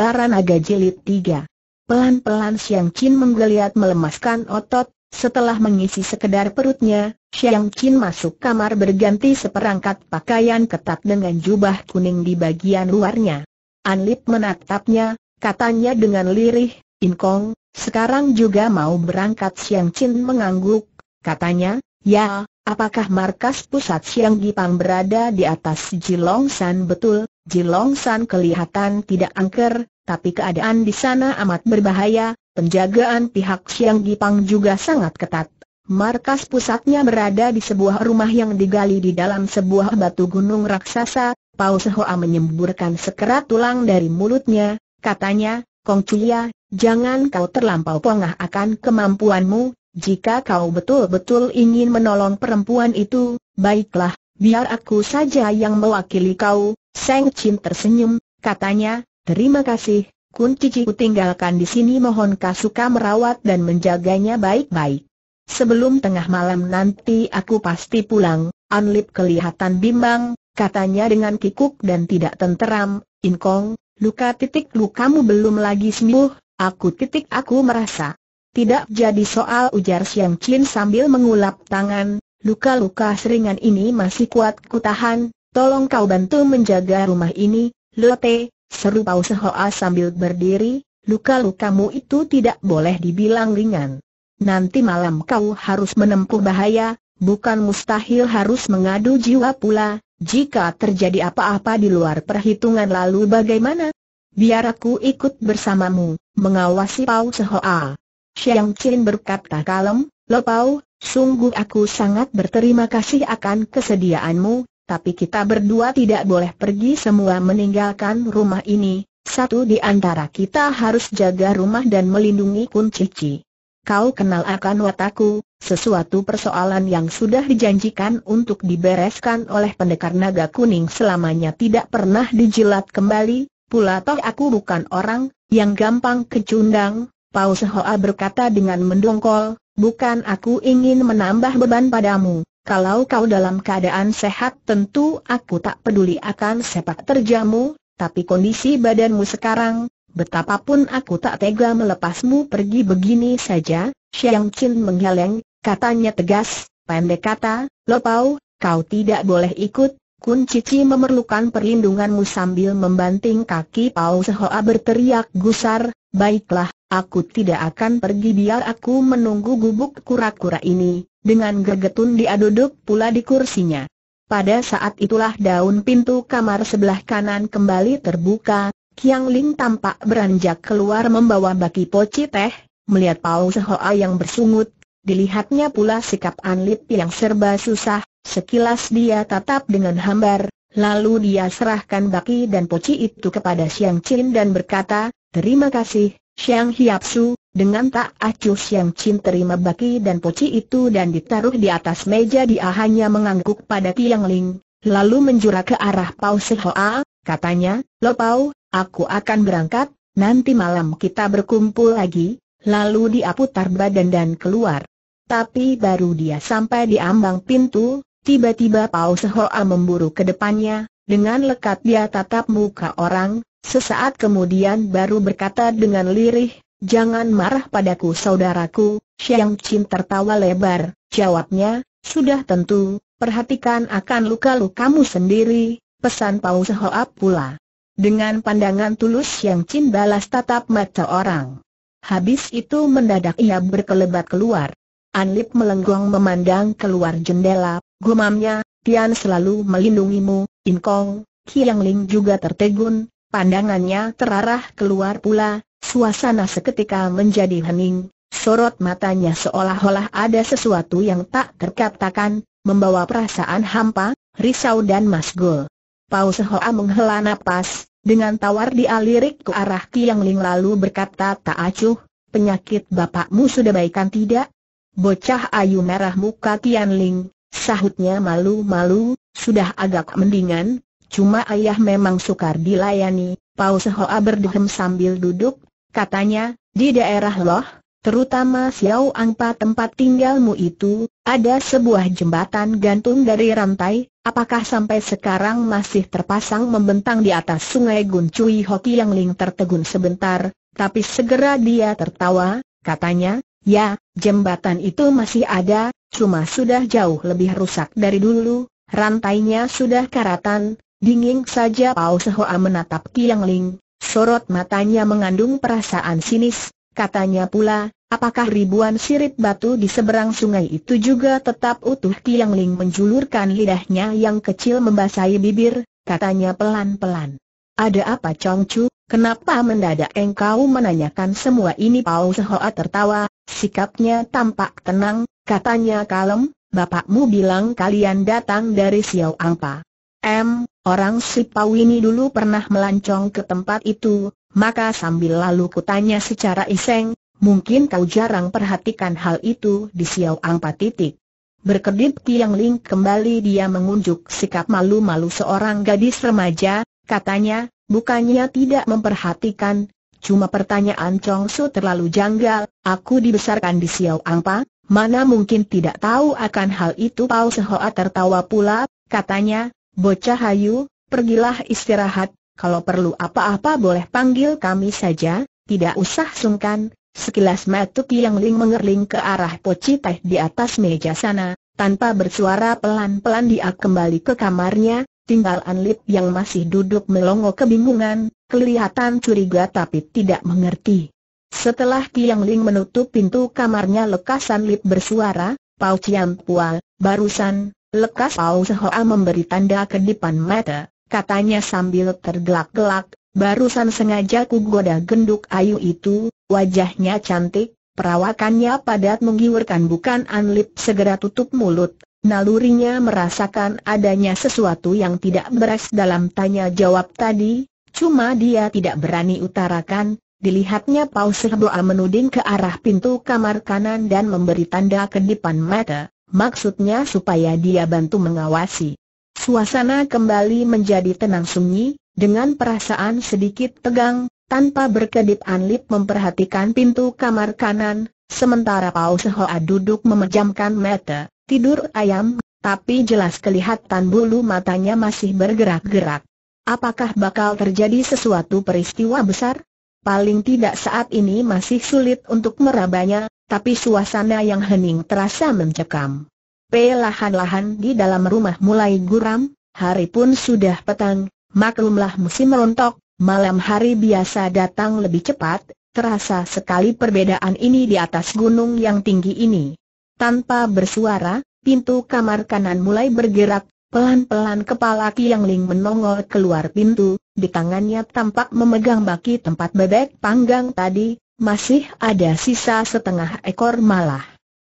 Baranaga Jilid 3 Pelan-pelan Siang Chin menggeliat melemaskan otot, setelah mengisi sekedar perutnya, Siang Chin masuk kamar berganti seperangkat pakaian ketat dengan jubah kuning di bagian luarnya. Anlip menatapnya, katanya dengan lirih, In Kong, sekarang juga mau berangkat Siang Chin mengangguk, katanya, ya, apakah markas pusat Siang Gipang berada di atas Jilong San betul? Jilong San kelihatan tidak angker, tapi keadaan di sana amat berbahaya, penjagaan pihak Siang Gipang juga sangat ketat. Markas pusatnya berada di sebuah rumah yang digali di dalam sebuah batu gunung raksasa, Pau Sehoa menyemburkan sekerat tulang dari mulutnya, katanya, Kong Chuya, jangan kau terlampau pongah akan kemampuanmu, jika kau betul-betul ingin menolong perempuan itu, baiklah, biar aku saja yang mewakili kau, Seng Chin tersenyum, katanya, Terima kasih, Kun Cici tinggalkan di sini mohon kau suka merawat dan menjaganya baik-baik. Sebelum tengah malam nanti aku pasti pulang, Anlip kelihatan bimbang, katanya dengan kikuk dan tidak tenteram, Inkong, luka titik lukamu belum lagi sembuh, aku titik aku merasa. Tidak jadi soal ujar Siang Chin sambil mengulap tangan, luka-luka seringan ini masih kuat kutahan, tolong kau bantu menjaga rumah ini, Lote, Seru Pau Sehoa sambil berdiri, luka-lukamu itu tidak boleh dibilang ringan. Nanti malam kau harus menempuh bahaya, bukan mustahil harus mengadu jiwa pula, jika terjadi apa-apa di luar perhitungan lalu bagaimana? Biar aku ikut bersamamu, mengawasi Pause Sehoa. Siang Chin berkata kalem, Lo Pau, sungguh aku sangat berterima kasih akan kesediaanmu, tapi kita berdua tidak boleh pergi semua meninggalkan rumah ini, satu di antara kita harus jaga rumah dan melindungi Kun Cici. Kau kenal akan wataku, sesuatu persoalan yang sudah dijanjikan untuk dibereskan oleh pendekar naga kuning selamanya tidak pernah dijilat kembali, pula toh aku bukan orang yang gampang kecundang, Paus Hoa berkata dengan mendongkol, bukan aku ingin menambah beban padamu, kalau kau dalam keadaan sehat tentu aku tak peduli akan sepak terjamu, tapi kondisi badanmu sekarang, betapapun aku tak tega melepasmu pergi begini saja, Xiang Qin menggeleng, katanya tegas, pendek kata, Pau, kau tidak boleh ikut, Kun Cici memerlukan perlindunganmu sambil membanting kaki Pau Sehoa berteriak gusar, baiklah, aku tidak akan pergi biar aku menunggu gubuk kura-kura ini, dengan gegetun dia duduk pula di kursinya. Pada saat itulah daun pintu kamar sebelah kanan kembali terbuka, Kiang Ling tampak beranjak keluar membawa baki poci teh, melihat Pao Sehoa yang bersungut, dilihatnya pula sikap An Lip yang serba susah, sekilas dia tatap dengan hambar, lalu dia serahkan baki dan poci itu kepada Siang Chin dan berkata, Terima kasih, Siang Hiapsu, dengan tak acuh Siang Chin terima baki dan poci itu dan ditaruh di atas meja dia hanya mengangguk pada Tiang Ling, lalu menjurah ke arah Pau Sehoa, katanya, Lo Pau, aku akan berangkat, nanti malam kita berkumpul lagi, lalu dia putar badan dan keluar. Tapi baru dia sampai di ambang pintu, tiba-tiba Pau Sehoa memburu ke depannya, dengan lekat dia tatap muka orang, sesaat kemudian baru berkata dengan lirih, Jangan marah padaku saudaraku, Xiang Qin tertawa lebar, jawabnya, sudah tentu, perhatikan akan luka kamu sendiri, pesan Pau Sehoa pula. Dengan pandangan tulus Xiang Qin balas tatap mata orang. Habis itu mendadak ia berkelebat keluar. Anlip melenggong memandang keluar jendela, gumamnya, Tian selalu melindungimu, In Kong. Qiang Ling juga tertegun, pandangannya terarah keluar pula, Suasana seketika menjadi hening, sorot matanya seolah-olah ada sesuatu yang tak terkatakan, membawa perasaan hampa, risau dan masgul. Pau Sehoa menghela napas, dengan tawar dia lirik ke arah Tiang Ling lalu berkata tak acuh, penyakit bapakmu sudah baikan tidak? Bocah ayu merah muka Kian Ling, sahutnya malu-malu, sudah agak mendingan, cuma ayah memang sukar dilayani. Pau Sehoa berdehem sambil duduk Katanya, di daerah Loh, terutama Xiao Angpa tempat tinggalmu itu, ada sebuah jembatan gantung dari rantai, apakah sampai sekarang masih terpasang membentang di atas sungai Gun Cui Hoki yang Ling tertegun sebentar, tapi segera dia tertawa, katanya, ya, jembatan itu masih ada, cuma sudah jauh lebih rusak dari dulu, rantainya sudah karatan, dingin saja Pao Sehoa menatap Kiang Ling, Sorot matanya mengandung perasaan sinis, katanya pula, apakah ribuan sirip batu di seberang sungai itu juga tetap utuh Tiang Ling menjulurkan lidahnya yang kecil membasahi bibir, katanya pelan-pelan. Ada apa Chong Chu, kenapa mendadak engkau menanyakan semua ini Pau Sehoa tertawa, sikapnya tampak tenang, katanya kalem, bapakmu bilang kalian datang dari Xiao Angpa. M, orang Sipau ini dulu pernah melancong ke tempat itu, maka sambil lalu kutanya secara iseng, mungkin kau jarang perhatikan hal itu di Siau Angpa titik. Berkedip Tiang Ling kembali dia mengunjuk sikap malu-malu seorang gadis remaja, katanya, bukannya tidak memperhatikan, cuma pertanyaan Chong Su terlalu janggal, aku dibesarkan di Siau Angpa, mana mungkin tidak tahu akan hal itu Pau Sehoa tertawa pula, katanya, Bocah hayu, pergilah istirahat, kalau perlu apa-apa boleh panggil kami saja, tidak usah sungkan. Sekilas mata Tiang Ling mengerling ke arah poci teh di atas meja sana, tanpa bersuara pelan-pelan dia kembali ke kamarnya, tinggal Lip yang masih duduk melongo kebingungan, kelihatan curiga tapi tidak mengerti. Setelah Tiang Ling menutup pintu kamarnya lekas Lip bersuara, Pau yang Pual, barusan, Lekas Pau Sehoa memberi tanda ke depan mata, katanya sambil tergelak-gelak, barusan sengaja ku goda genduk ayu itu, wajahnya cantik, perawakannya padat menggiurkan bukan Anlip segera tutup mulut, nalurinya merasakan adanya sesuatu yang tidak beres dalam tanya jawab tadi, cuma dia tidak berani utarakan, Dilihatnya Pau Sehoa menuding ke arah pintu kamar kanan dan memberi tanda kedipan mata, maksudnya supaya dia bantu mengawasi. Suasana kembali menjadi tenang sunyi, dengan perasaan sedikit tegang, tanpa berkedip Anlip memperhatikan pintu kamar kanan, sementara Paus Sehoa duduk memejamkan mata, tidur ayam, tapi jelas kelihatan bulu matanya masih bergerak-gerak. Apakah bakal terjadi sesuatu peristiwa besar? Paling tidak saat ini masih sulit untuk merabanya, tapi suasana yang hening terasa mencekam. Pelahan-lahan di dalam rumah mulai guram, hari pun sudah petang, maklumlah musim rontok, malam hari biasa datang lebih cepat, terasa sekali perbedaan ini di atas gunung yang tinggi ini. Tanpa bersuara, pintu kamar kanan mulai bergerak, pelan-pelan kepala Ki Yang Ling menongol keluar pintu, di tangannya tampak memegang baki tempat bebek panggang tadi, masih ada sisa setengah ekor malah.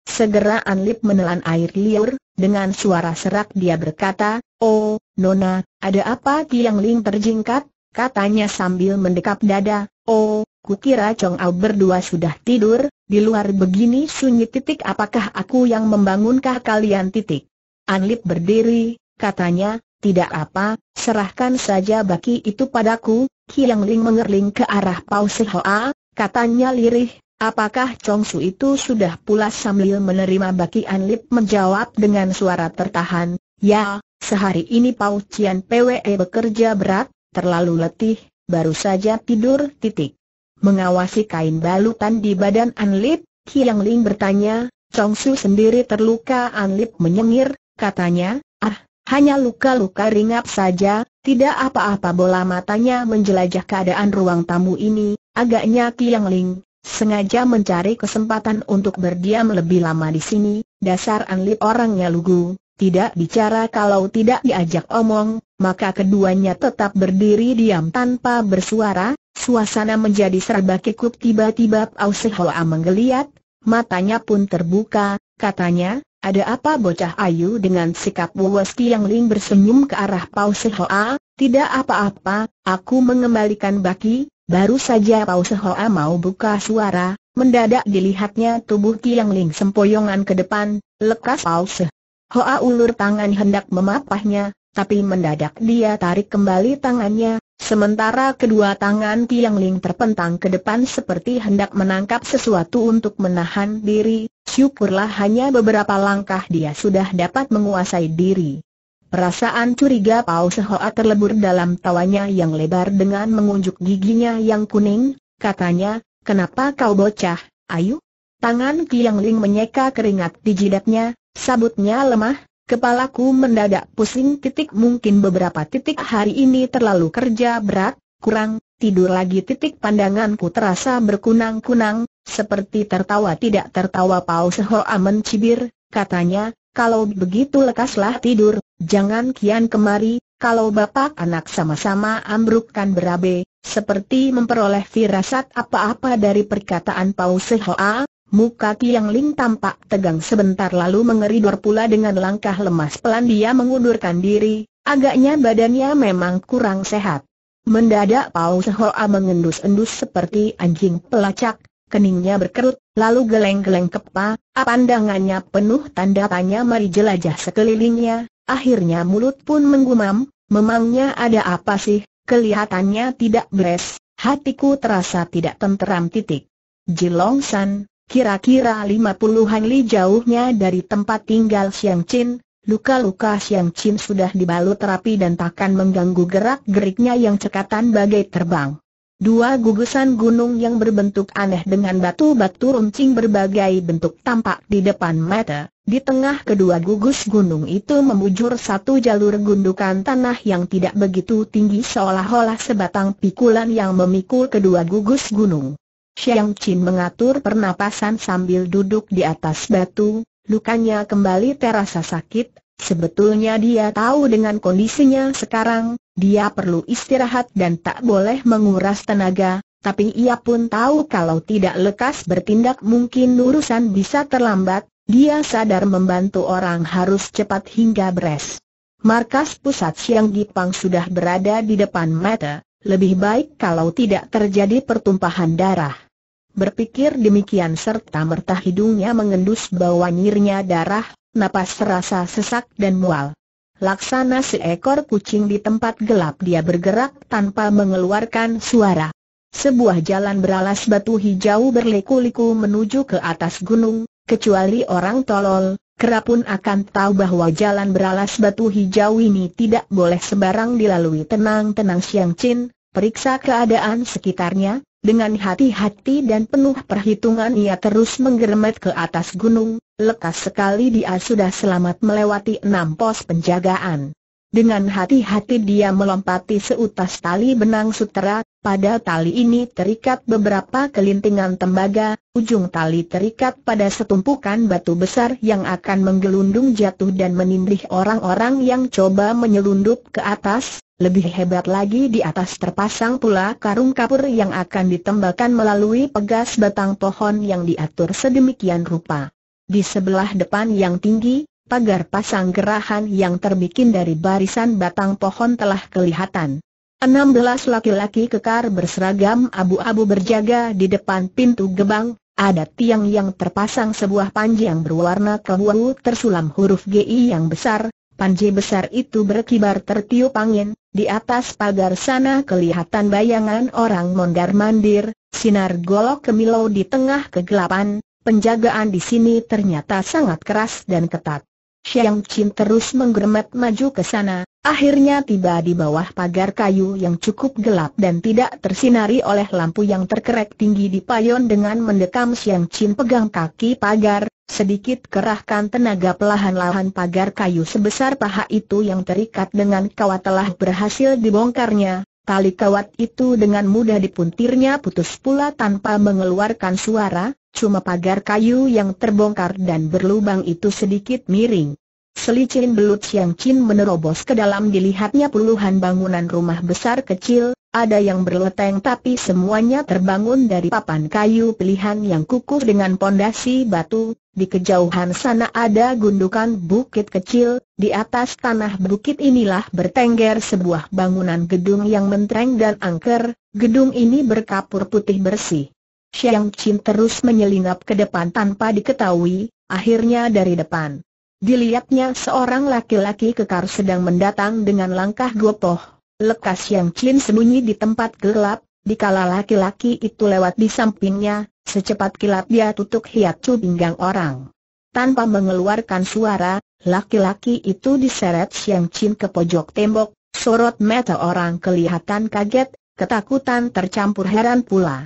Segera Anlip menelan air liur, dengan suara serak dia berkata, Oh, Nona, ada apa Tiang Ling terjingkat? Katanya sambil mendekap dada, Oh, kukira Chong Au berdua sudah tidur, di luar begini sunyi titik apakah aku yang membangunkah kalian titik? Anlip berdiri, katanya, tidak apa, serahkan saja baki itu padaku, Kiang Ling mengerling ke arah Pau Sehoa, Katanya lirih, apakah Chong Su itu sudah pulas sambil menerima baki An lip menjawab dengan suara tertahan, ya, sehari ini Pau Cian PWE bekerja berat, terlalu letih, baru saja tidur titik. Mengawasi kain balutan di badan An Lip, Kiang Ling bertanya, Chong Su sendiri terluka An Lip menyengir, katanya, ah, hanya luka-luka ringap saja, tidak apa-apa bola matanya menjelajah keadaan ruang tamu ini, Agaknya Yang Ling, sengaja mencari kesempatan untuk berdiam lebih lama di sini, dasar Anlit orangnya lugu, tidak bicara kalau tidak diajak omong, maka keduanya tetap berdiri diam tanpa bersuara, suasana menjadi serba kikuk tiba-tiba Pau Sehoa menggeliat, matanya pun terbuka, katanya, ada apa bocah ayu dengan sikap Wuwas Yang Ling bersenyum ke arah Pau Hoa, Tidak apa-apa, aku mengembalikan baki, Baru saja Pau Hoa mau buka suara, mendadak dilihatnya tubuh Tiang Ling sempoyongan ke depan, lekas Pau Hoa ulur tangan hendak memapahnya, tapi mendadak dia tarik kembali tangannya, sementara kedua tangan Tiang Ling terpentang ke depan seperti hendak menangkap sesuatu untuk menahan diri, syukurlah hanya beberapa langkah dia sudah dapat menguasai diri. Perasaan curiga Pau Sehoa terlebur dalam tawanya yang lebar dengan mengunjuk giginya yang kuning, katanya, kenapa kau bocah, ayu? Tangan Kiang Ling menyeka keringat di jidatnya, sabutnya lemah, kepalaku mendadak pusing titik mungkin beberapa titik hari ini terlalu kerja berat, kurang, tidur lagi titik pandanganku terasa berkunang-kunang, seperti tertawa tidak tertawa Pau Sehoa mencibir, katanya, kalau begitu lekaslah tidur, Jangan kian kemari, kalau bapak anak sama-sama ambrukkan berabe, seperti memperoleh firasat apa-apa dari perkataan Pau Sehoa, Muka Kiang Ling tampak tegang sebentar lalu mengeridor pula dengan langkah lemas pelan dia mengundurkan diri, agaknya badannya memang kurang sehat. Mendadak Pau Sehoa mengendus-endus seperti anjing pelacak, keningnya berkerut, lalu geleng-geleng kepa, pandangannya penuh tanda tanya mari jelajah sekelilingnya, Akhirnya mulut pun menggumam, memangnya ada apa sih, kelihatannya tidak beres, hatiku terasa tidak tenteram titik. Jilong San, kira-kira lima puluhan li jauhnya dari tempat tinggal Siang Chin, luka-luka Siang Chin sudah dibalut rapi dan takkan mengganggu gerak-geriknya yang cekatan bagai terbang. Dua gugusan gunung yang berbentuk aneh dengan batu-batu runcing berbagai bentuk tampak di depan mata, di tengah kedua gugus gunung itu memujur satu jalur gundukan tanah yang tidak begitu tinggi seolah-olah sebatang pikulan yang memikul kedua gugus gunung. Xiang Qin mengatur pernapasan sambil duduk di atas batu, lukanya kembali terasa sakit, Sebetulnya dia tahu dengan kondisinya sekarang, dia perlu istirahat dan tak boleh menguras tenaga, tapi ia pun tahu kalau tidak lekas bertindak mungkin urusan bisa terlambat, dia sadar membantu orang harus cepat hingga beres. Markas pusat Siang Gipang sudah berada di depan mata, lebih baik kalau tidak terjadi pertumpahan darah. Berpikir demikian serta merta hidungnya mengendus bau nyirnya darah, napas terasa sesak dan mual. Laksana seekor kucing di tempat gelap dia bergerak tanpa mengeluarkan suara. Sebuah jalan beralas batu hijau berliku-liku menuju ke atas gunung, Kecuali orang tolol, kerap pun akan tahu bahwa jalan beralas batu hijau ini tidak boleh sembarang dilalui tenang-tenang Siang Qin periksa keadaan sekitarnya, dengan hati-hati dan penuh perhitungan ia terus menggeremet ke atas gunung, lekas sekali dia sudah selamat melewati enam pos penjagaan. Dengan hati-hati dia melompati seutas tali benang sutera, pada tali ini terikat beberapa kelintingan tembaga, ujung tali terikat pada setumpukan batu besar yang akan menggelundung jatuh dan menindih orang-orang yang coba menyelundup ke atas, lebih hebat lagi di atas terpasang pula karung kapur yang akan ditembakkan melalui pegas batang pohon yang diatur sedemikian rupa. Di sebelah depan yang tinggi, pagar pasang gerahan yang terbikin dari barisan batang pohon telah kelihatan. 16 laki-laki kekar berseragam abu-abu berjaga di depan pintu gebang, ada tiang yang terpasang sebuah panji yang berwarna kebiru tersulam huruf GI yang besar, panji besar itu berkibar tertiup angin, di atas pagar sana kelihatan bayangan orang mondar-mandir, sinar golok kemilau di tengah kegelapan, penjagaan di sini ternyata sangat keras dan ketat. Xiang Qin terus menggremet maju ke sana, akhirnya tiba di bawah pagar kayu yang cukup gelap dan tidak tersinari oleh lampu yang terkerek tinggi di payon dengan mendekam Xiang Qin pegang kaki pagar, sedikit kerahkan tenaga pelahan-lahan pagar kayu sebesar paha itu yang terikat dengan kawat telah berhasil dibongkarnya, Tali kawat itu dengan mudah dipuntirnya putus pula tanpa mengeluarkan suara, Cuma pagar kayu yang terbongkar dan berlubang itu sedikit miring. Selicin belut Siang Chin menerobos ke dalam dilihatnya puluhan bangunan rumah besar kecil, ada yang berleteng tapi semuanya terbangun dari papan kayu pilihan yang kukuh dengan pondasi batu, di kejauhan sana ada gundukan bukit kecil, di atas tanah bukit inilah bertengger sebuah bangunan gedung yang mentereng dan angker, gedung ini berkapur putih bersih. Xiang Qin terus menyelinap ke depan tanpa diketahui, akhirnya dari depan. Dilihatnya seorang laki-laki kekar sedang mendatang dengan langkah gopoh. Lekas Yang Qin sembunyi di tempat gelap, dikala laki-laki itu lewat di sampingnya, secepat kilat dia tutup cu pinggang orang. Tanpa mengeluarkan suara, laki-laki itu diseret Yang Qin ke pojok tembok, sorot mata orang kelihatan kaget, ketakutan tercampur heran pula.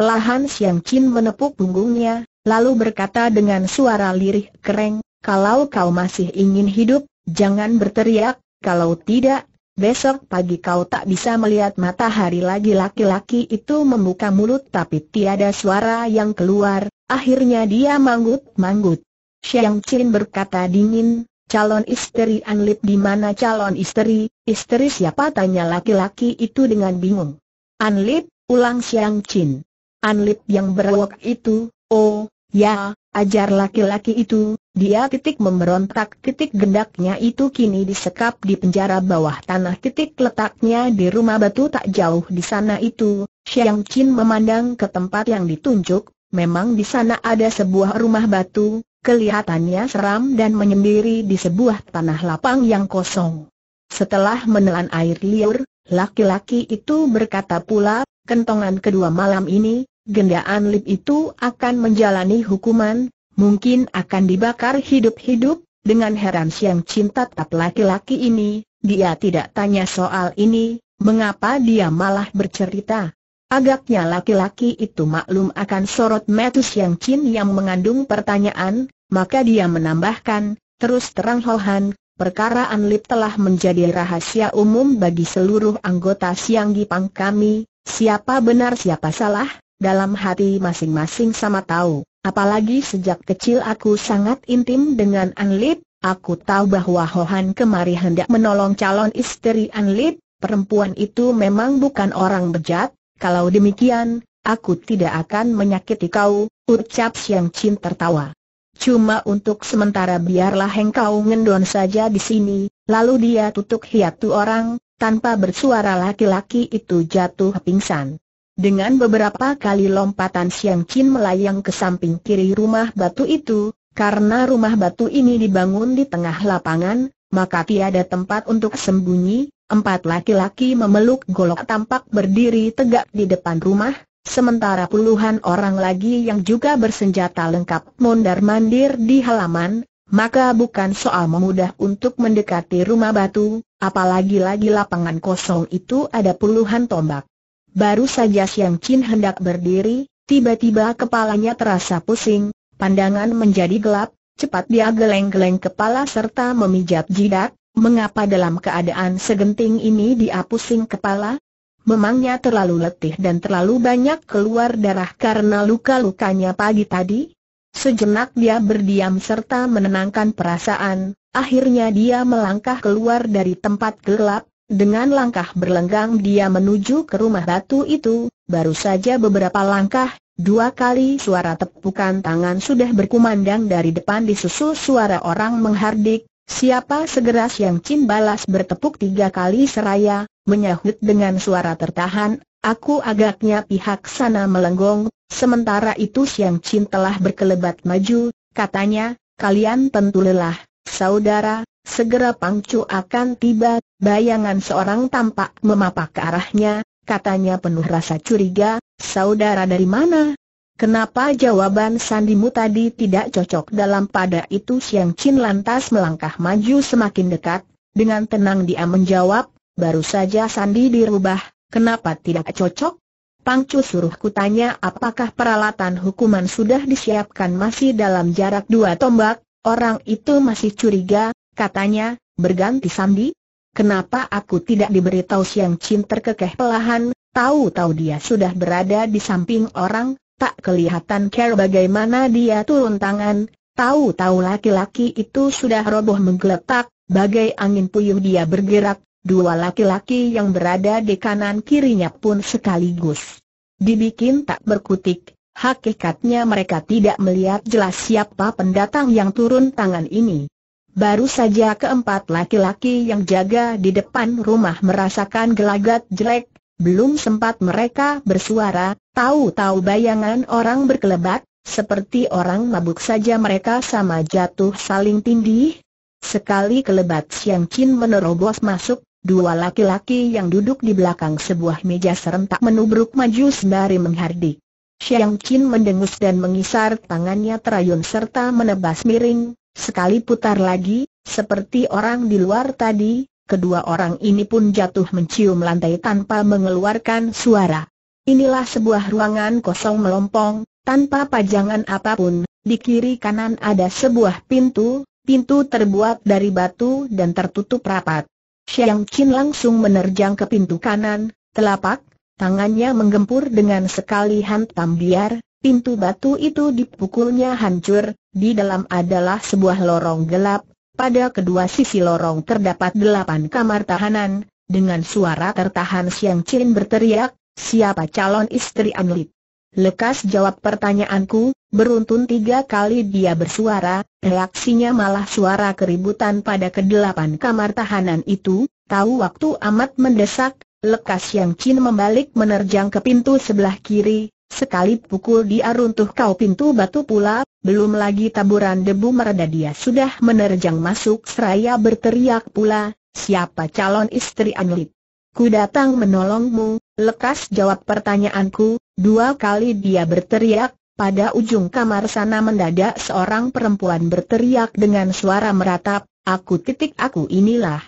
Pelahan Siang Chin menepuk punggungnya, lalu berkata dengan suara lirih kereng, kalau kau masih ingin hidup, jangan berteriak, kalau tidak, besok pagi kau tak bisa melihat matahari lagi laki-laki itu membuka mulut tapi tiada suara yang keluar, akhirnya dia manggut-manggut. Siang chin berkata dingin, calon istri Anlip di mana calon istri, istri siapa tanya laki-laki itu dengan bingung. Anlip, ulang Siang chin Anlip yang berwok itu, oh, ya, ajar laki-laki itu, dia titik memberontak titik gendaknya itu kini disekap di penjara bawah tanah titik letaknya di rumah batu tak jauh di sana itu, Xiang Qin memandang ke tempat yang ditunjuk, memang di sana ada sebuah rumah batu, kelihatannya seram dan menyendiri di sebuah tanah lapang yang kosong. Setelah menelan air liur, laki-laki itu berkata pula, kentongan kedua malam ini, gendaan lip itu akan menjalani hukuman, mungkin akan dibakar hidup-hidup, dengan heran siang cinta tak laki-laki ini, dia tidak tanya soal ini, mengapa dia malah bercerita. Agaknya laki-laki itu maklum akan sorot Metus yang cin yang mengandung pertanyaan, maka dia menambahkan, terus terang Holhan, perkara Anlip telah menjadi rahasia umum bagi seluruh anggota Siang Gipang kami, siapa benar siapa salah, dalam hati masing-masing sama tahu, apalagi sejak kecil aku sangat intim dengan An aku tahu bahwa Hohan kemari hendak menolong calon istri An perempuan itu memang bukan orang bejat, kalau demikian, aku tidak akan menyakiti kau, ucap Siang Chin tertawa. Cuma untuk sementara biarlah engkau ngendon saja di sini, lalu dia tutup hiatu orang, tanpa bersuara laki-laki itu jatuh pingsan. Dengan beberapa kali lompatan Siang Chin melayang ke samping kiri rumah batu itu, karena rumah batu ini dibangun di tengah lapangan, maka tiada tempat untuk sembunyi, empat laki-laki memeluk golok tampak berdiri tegak di depan rumah, sementara puluhan orang lagi yang juga bersenjata lengkap mondar-mandir di halaman, maka bukan soal memudah untuk mendekati rumah batu, apalagi lagi lapangan kosong itu ada puluhan tombak. Baru saja Siang Chin hendak berdiri, tiba-tiba kepalanya terasa pusing, pandangan menjadi gelap, cepat dia geleng-geleng kepala serta memijat jidat, mengapa dalam keadaan segenting ini dia pusing kepala? Memangnya terlalu letih dan terlalu banyak keluar darah karena luka-lukanya pagi tadi? Sejenak dia berdiam serta menenangkan perasaan, akhirnya dia melangkah keluar dari tempat gelap, dengan langkah berlenggang dia menuju ke rumah batu itu, baru saja beberapa langkah, dua kali suara tepukan tangan sudah berkumandang dari depan disusul suara orang menghardik, siapa segera Siang cin balas bertepuk tiga kali seraya, menyahut dengan suara tertahan, aku agaknya pihak sana melenggong, sementara itu Siang cin telah berkelebat maju, katanya, kalian tentu lelah, saudara, Segera Pangcu akan tiba, bayangan seorang tampak memapak ke arahnya, katanya penuh rasa curiga, saudara dari mana? Kenapa jawaban sandimu tadi tidak cocok dalam pada itu Siang Chin lantas melangkah maju semakin dekat, dengan tenang dia menjawab, baru saja sandi dirubah, kenapa tidak cocok? Pangcu suruh kutanya apakah peralatan hukuman sudah disiapkan masih dalam jarak dua tombak, orang itu masih curiga, katanya, berganti sandi? Kenapa aku tidak diberitahu Siang Chin terkekeh pelahan, tahu-tahu dia sudah berada di samping orang, tak kelihatan care bagaimana dia turun tangan, tahu-tahu laki-laki itu sudah roboh menggeletak, bagai angin puyuh dia bergerak, dua laki-laki yang berada di kanan kirinya pun sekaligus. Dibikin tak berkutik, Hakikatnya mereka tidak melihat jelas siapa pendatang yang turun tangan ini. Baru saja keempat laki-laki yang jaga di depan rumah merasakan gelagat jelek, belum sempat mereka bersuara, tahu-tahu bayangan orang berkelebat, seperti orang mabuk saja mereka sama jatuh saling tindih. Sekali kelebat Siang Chin menerobos masuk, dua laki-laki yang duduk di belakang sebuah meja serentak menubruk maju sembari menghardik. Siang Chin mendengus dan mengisar tangannya terayun serta menebas miring, Sekali putar lagi, seperti orang di luar tadi, kedua orang ini pun jatuh mencium lantai tanpa mengeluarkan suara. Inilah sebuah ruangan kosong melompong, tanpa pajangan apapun, di kiri kanan ada sebuah pintu, pintu terbuat dari batu dan tertutup rapat. Xiang Qin langsung menerjang ke pintu kanan, telapak, tangannya menggempur dengan sekali hantam biar, Pintu batu itu dipukulnya hancur, di dalam adalah sebuah lorong gelap, pada kedua sisi lorong terdapat delapan kamar tahanan, dengan suara tertahan Siang Chin berteriak, siapa calon istri Anlit? Lekas jawab pertanyaanku, beruntun tiga kali dia bersuara, reaksinya malah suara keributan pada kedelapan kamar tahanan itu, tahu waktu amat mendesak, lekas Yang Chin membalik menerjang ke pintu sebelah kiri, Sekali pukul dia runtuh kau pintu batu pula, belum lagi taburan debu mereda dia sudah menerjang masuk seraya berteriak pula, siapa calon istri Anlit? Ku datang menolongmu, lekas jawab pertanyaanku, dua kali dia berteriak, pada ujung kamar sana mendadak seorang perempuan berteriak dengan suara meratap, aku titik aku inilah.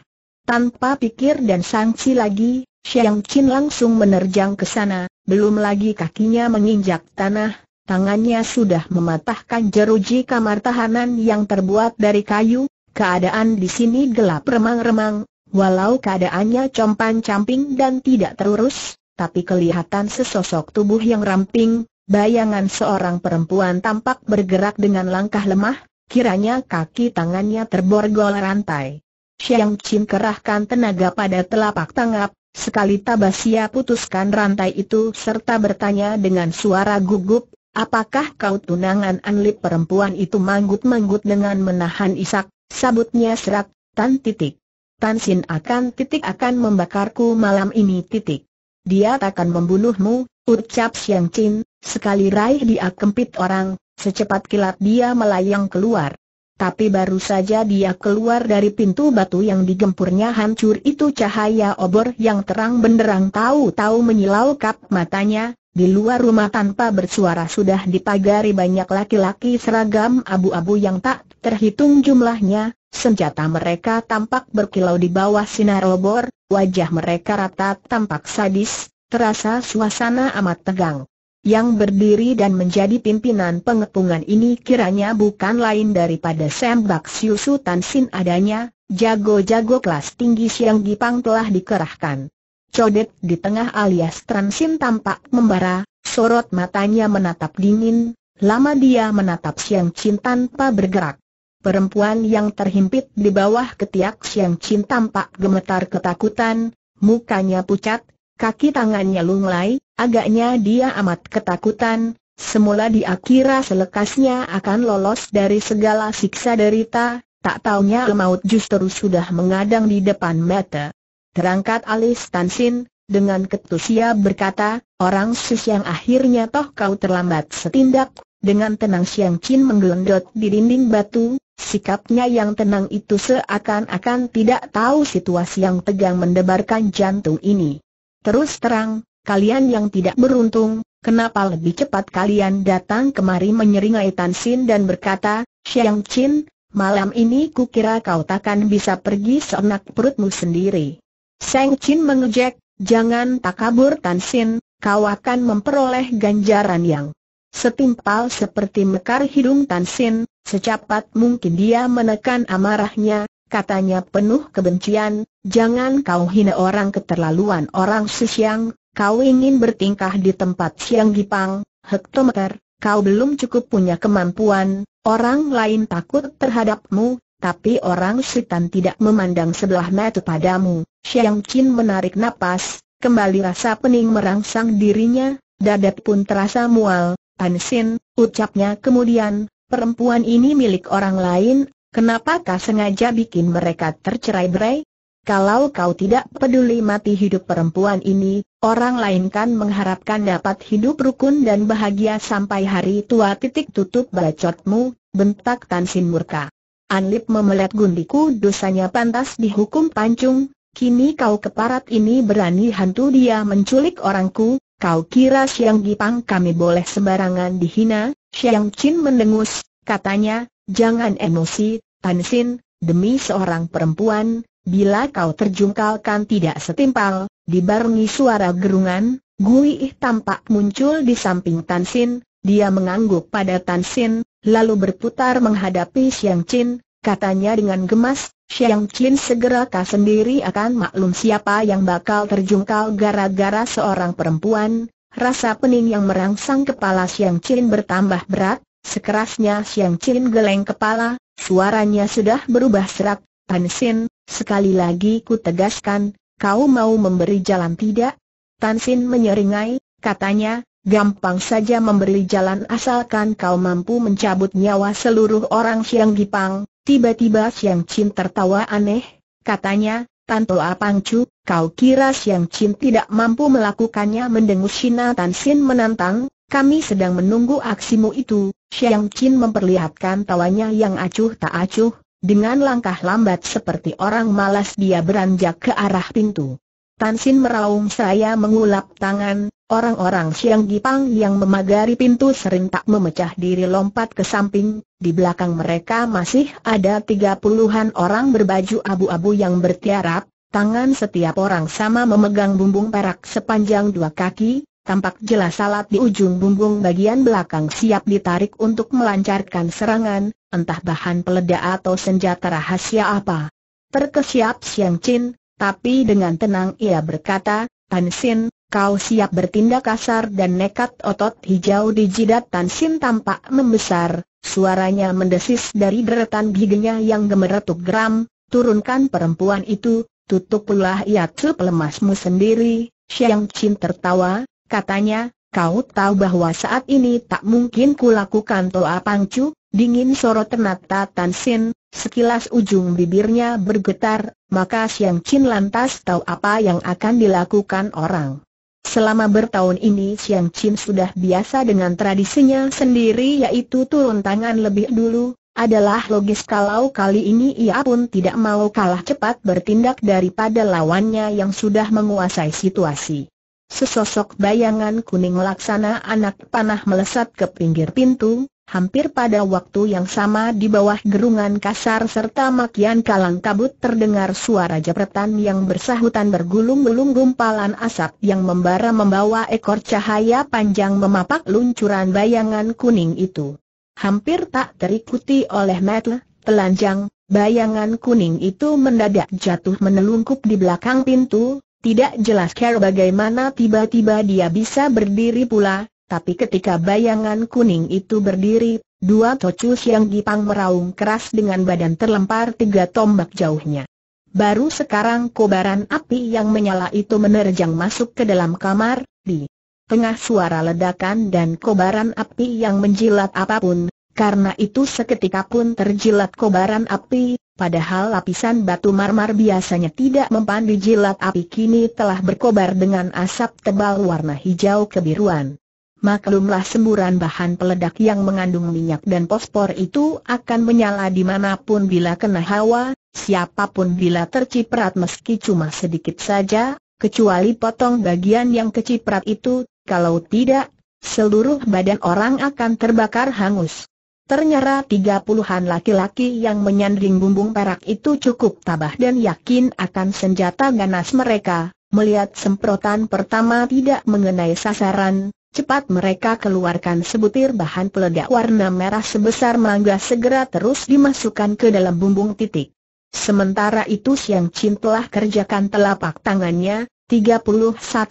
Tanpa pikir dan sangsi lagi, Xiang Qin langsung menerjang ke sana, belum lagi kakinya menginjak tanah, tangannya sudah mematahkan jeruji kamar tahanan yang terbuat dari kayu, keadaan di sini gelap remang-remang, walau keadaannya compan-camping dan tidak terurus, tapi kelihatan sesosok tubuh yang ramping, bayangan seorang perempuan tampak bergerak dengan langkah lemah, kiranya kaki tangannya terborgol rantai. Xiang Qin kerahkan tenaga pada telapak tangkap, Sekali Tabasia putuskan rantai itu serta bertanya dengan suara gugup, apakah kau tunangan anlit perempuan itu manggut-manggut dengan menahan isak, sabutnya serak, tan titik. Tan Sin akan titik akan membakarku malam ini titik. Dia takkan membunuhmu, ucap Siang Chin, sekali raih dia kempit orang, secepat kilat dia melayang keluar. Tapi baru saja dia keluar dari pintu batu yang digempurnya hancur itu cahaya obor yang terang benderang tahu-tahu menyilau matanya, di luar rumah tanpa bersuara sudah dipagari banyak laki-laki seragam abu-abu yang tak terhitung jumlahnya, senjata mereka tampak berkilau di bawah sinar obor, wajah mereka rata tampak sadis, terasa suasana amat tegang yang berdiri dan menjadi pimpinan pengepungan ini kiranya bukan lain daripada Sam Bak Siu Tan Sin adanya, jago-jago kelas tinggi Siang Gipang telah dikerahkan. Codet di tengah alias Transin tampak membara, sorot matanya menatap dingin, lama dia menatap Siang Chin tanpa bergerak. Perempuan yang terhimpit di bawah ketiak Siang Chin tampak gemetar ketakutan, mukanya pucat, Kaki tangannya lunglai, agaknya dia amat ketakutan, semula dia kira selekasnya akan lolos dari segala siksa derita, tak taunya maut justru sudah mengadang di depan mata. Terangkat alis Tansin, dengan ketusia berkata, orang sus yang akhirnya toh kau terlambat setindak, dengan tenang Siang Chin menggelendot di dinding batu, sikapnya yang tenang itu seakan-akan tidak tahu situasi yang tegang mendebarkan jantung ini. Terus terang, kalian yang tidak beruntung, kenapa lebih cepat kalian datang kemari menyeringai Tan Sin dan berkata, Xiang Chin, malam ini kukira kau takkan bisa pergi seenak perutmu sendiri. Seng Chin mengejek, jangan takabur Tan Sin, kau akan memperoleh ganjaran yang setimpal seperti mekar hidung Tan Sin, secepat mungkin dia menekan amarahnya, katanya penuh kebencian, jangan kau hina orang keterlaluan orang Siang, kau ingin bertingkah di tempat Siang Gipang, hektometer, kau belum cukup punya kemampuan, orang lain takut terhadapmu, tapi orang setan tidak memandang sebelah mata padamu. Siang Chin menarik napas, kembali rasa pening merangsang dirinya, dada pun terasa mual, Pan Sin, ucapnya kemudian, perempuan ini milik orang lain, Kenapa kau sengaja bikin mereka tercerai-berai? Kalau kau tidak peduli mati hidup perempuan ini, orang lain kan mengharapkan dapat hidup rukun dan bahagia sampai hari tua titik tutup bacotmu, bentak Tansin Sin murka. Anlip memelet gundiku dosanya pantas dihukum pancung, kini kau keparat ini berani hantu dia menculik orangku, kau kira Siang Gipang kami boleh sembarangan dihina? Siang Chin mendengus, katanya, Jangan emosi, Tansin, demi seorang perempuan, bila kau terjungkalkan tidak setimpal, dibarengi suara gerungan, Gui ih tampak muncul di samping Tansin, dia mengangguk pada Tansin, lalu berputar menghadapi Xiang Chin, katanya dengan gemas, Xiang Chin segera kau sendiri akan maklum siapa yang bakal terjungkal gara-gara seorang perempuan, rasa pening yang merangsang kepala Xiang Chin bertambah berat, Sekerasnya Siang Chin geleng kepala, suaranya sudah berubah serak, Tan Sin, sekali lagi ku tegaskan, kau mau memberi jalan tidak? Tan Sin menyeringai, katanya, gampang saja memberi jalan asalkan kau mampu mencabut nyawa seluruh orang Siang Gipang. Tiba-tiba Siang Chin tertawa aneh, katanya, Tanto Apangcu, kau kira Siang Chin tidak mampu melakukannya mendengus Sina Tan Sin menantang, kami sedang menunggu aksimu itu, Xiang Qin memperlihatkan tawanya yang acuh tak acuh, dengan langkah lambat seperti orang malas dia beranjak ke arah pintu. Tan Sin meraung saya mengulap tangan, orang-orang Xiang Gipang yang memagari pintu sering tak memecah diri lompat ke samping, di belakang mereka masih ada tiga puluhan orang berbaju abu-abu yang bertiarap, tangan setiap orang sama memegang bumbung perak sepanjang dua kaki, tampak jelas salat di ujung bumbung bagian belakang siap ditarik untuk melancarkan serangan, entah bahan peledak atau senjata rahasia apa. Terkesiap Siang Chin, tapi dengan tenang ia berkata, Tan Sin, kau siap bertindak kasar dan nekat otot hijau di jidat Tan Sin tampak membesar, suaranya mendesis dari deretan giginya yang gemeretuk geram, turunkan perempuan itu, tutup pula ia lemasmu sendiri, Siang Chin tertawa, Katanya, kau tahu bahwa saat ini tak mungkin kulakukan toa pangcu, dingin sorot ternata Tan Sin, sekilas ujung bibirnya bergetar, maka Siang Chin lantas tahu apa yang akan dilakukan orang. Selama bertahun ini Siang Chin sudah biasa dengan tradisinya sendiri yaitu turun tangan lebih dulu, adalah logis kalau kali ini ia pun tidak mau kalah cepat bertindak daripada lawannya yang sudah menguasai situasi. Sesosok bayangan kuning laksana anak panah melesat ke pinggir pintu, hampir pada waktu yang sama di bawah gerungan kasar serta makian kalang kabut terdengar suara jepretan yang bersahutan bergulung-gulung gumpalan asap yang membara membawa ekor cahaya panjang memapak luncuran bayangan kuning itu. Hampir tak terikuti oleh mata, telanjang, bayangan kuning itu mendadak jatuh menelungkup di belakang pintu, tidak jelas Carol bagaimana tiba-tiba dia bisa berdiri pula, tapi ketika bayangan kuning itu berdiri, dua tocus siang gipang meraung keras dengan badan terlempar tiga tombak jauhnya. Baru sekarang kobaran api yang menyala itu menerjang masuk ke dalam kamar, di tengah suara ledakan dan kobaran api yang menjilat apapun, karena itu seketika pun terjilat kobaran api, padahal lapisan batu marmar biasanya tidak mempan jilat api kini telah berkobar dengan asap tebal warna hijau kebiruan. Maklumlah semburan bahan peledak yang mengandung minyak dan fosfor itu akan menyala dimanapun bila kena hawa, siapapun bila terciprat meski cuma sedikit saja, kecuali potong bagian yang keciprat itu, kalau tidak, seluruh badan orang akan terbakar hangus. Ternyata tiga puluhan laki-laki yang menyandring bumbung perak itu cukup tabah dan yakin akan senjata ganas mereka, melihat semprotan pertama tidak mengenai sasaran, Cepat mereka keluarkan sebutir bahan peledak warna merah sebesar mangga segera terus dimasukkan ke dalam bumbung titik. Sementara itu Siang Chin telah kerjakan telapak tangannya, 31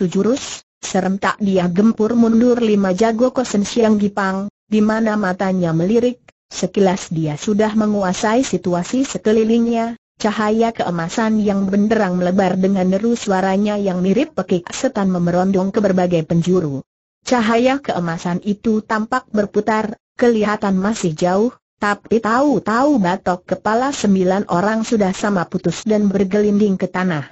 jurus, serentak dia gempur mundur lima jago kosen Siang Gipang, di mana matanya melirik, sekilas dia sudah menguasai situasi sekelilingnya, cahaya keemasan yang benderang melebar dengan neru suaranya yang mirip pekik setan memerondong ke berbagai penjuru. Cahaya keemasan itu tampak berputar, kelihatan masih jauh, tapi tahu-tahu batok kepala sembilan orang sudah sama putus dan bergelinding ke tanah.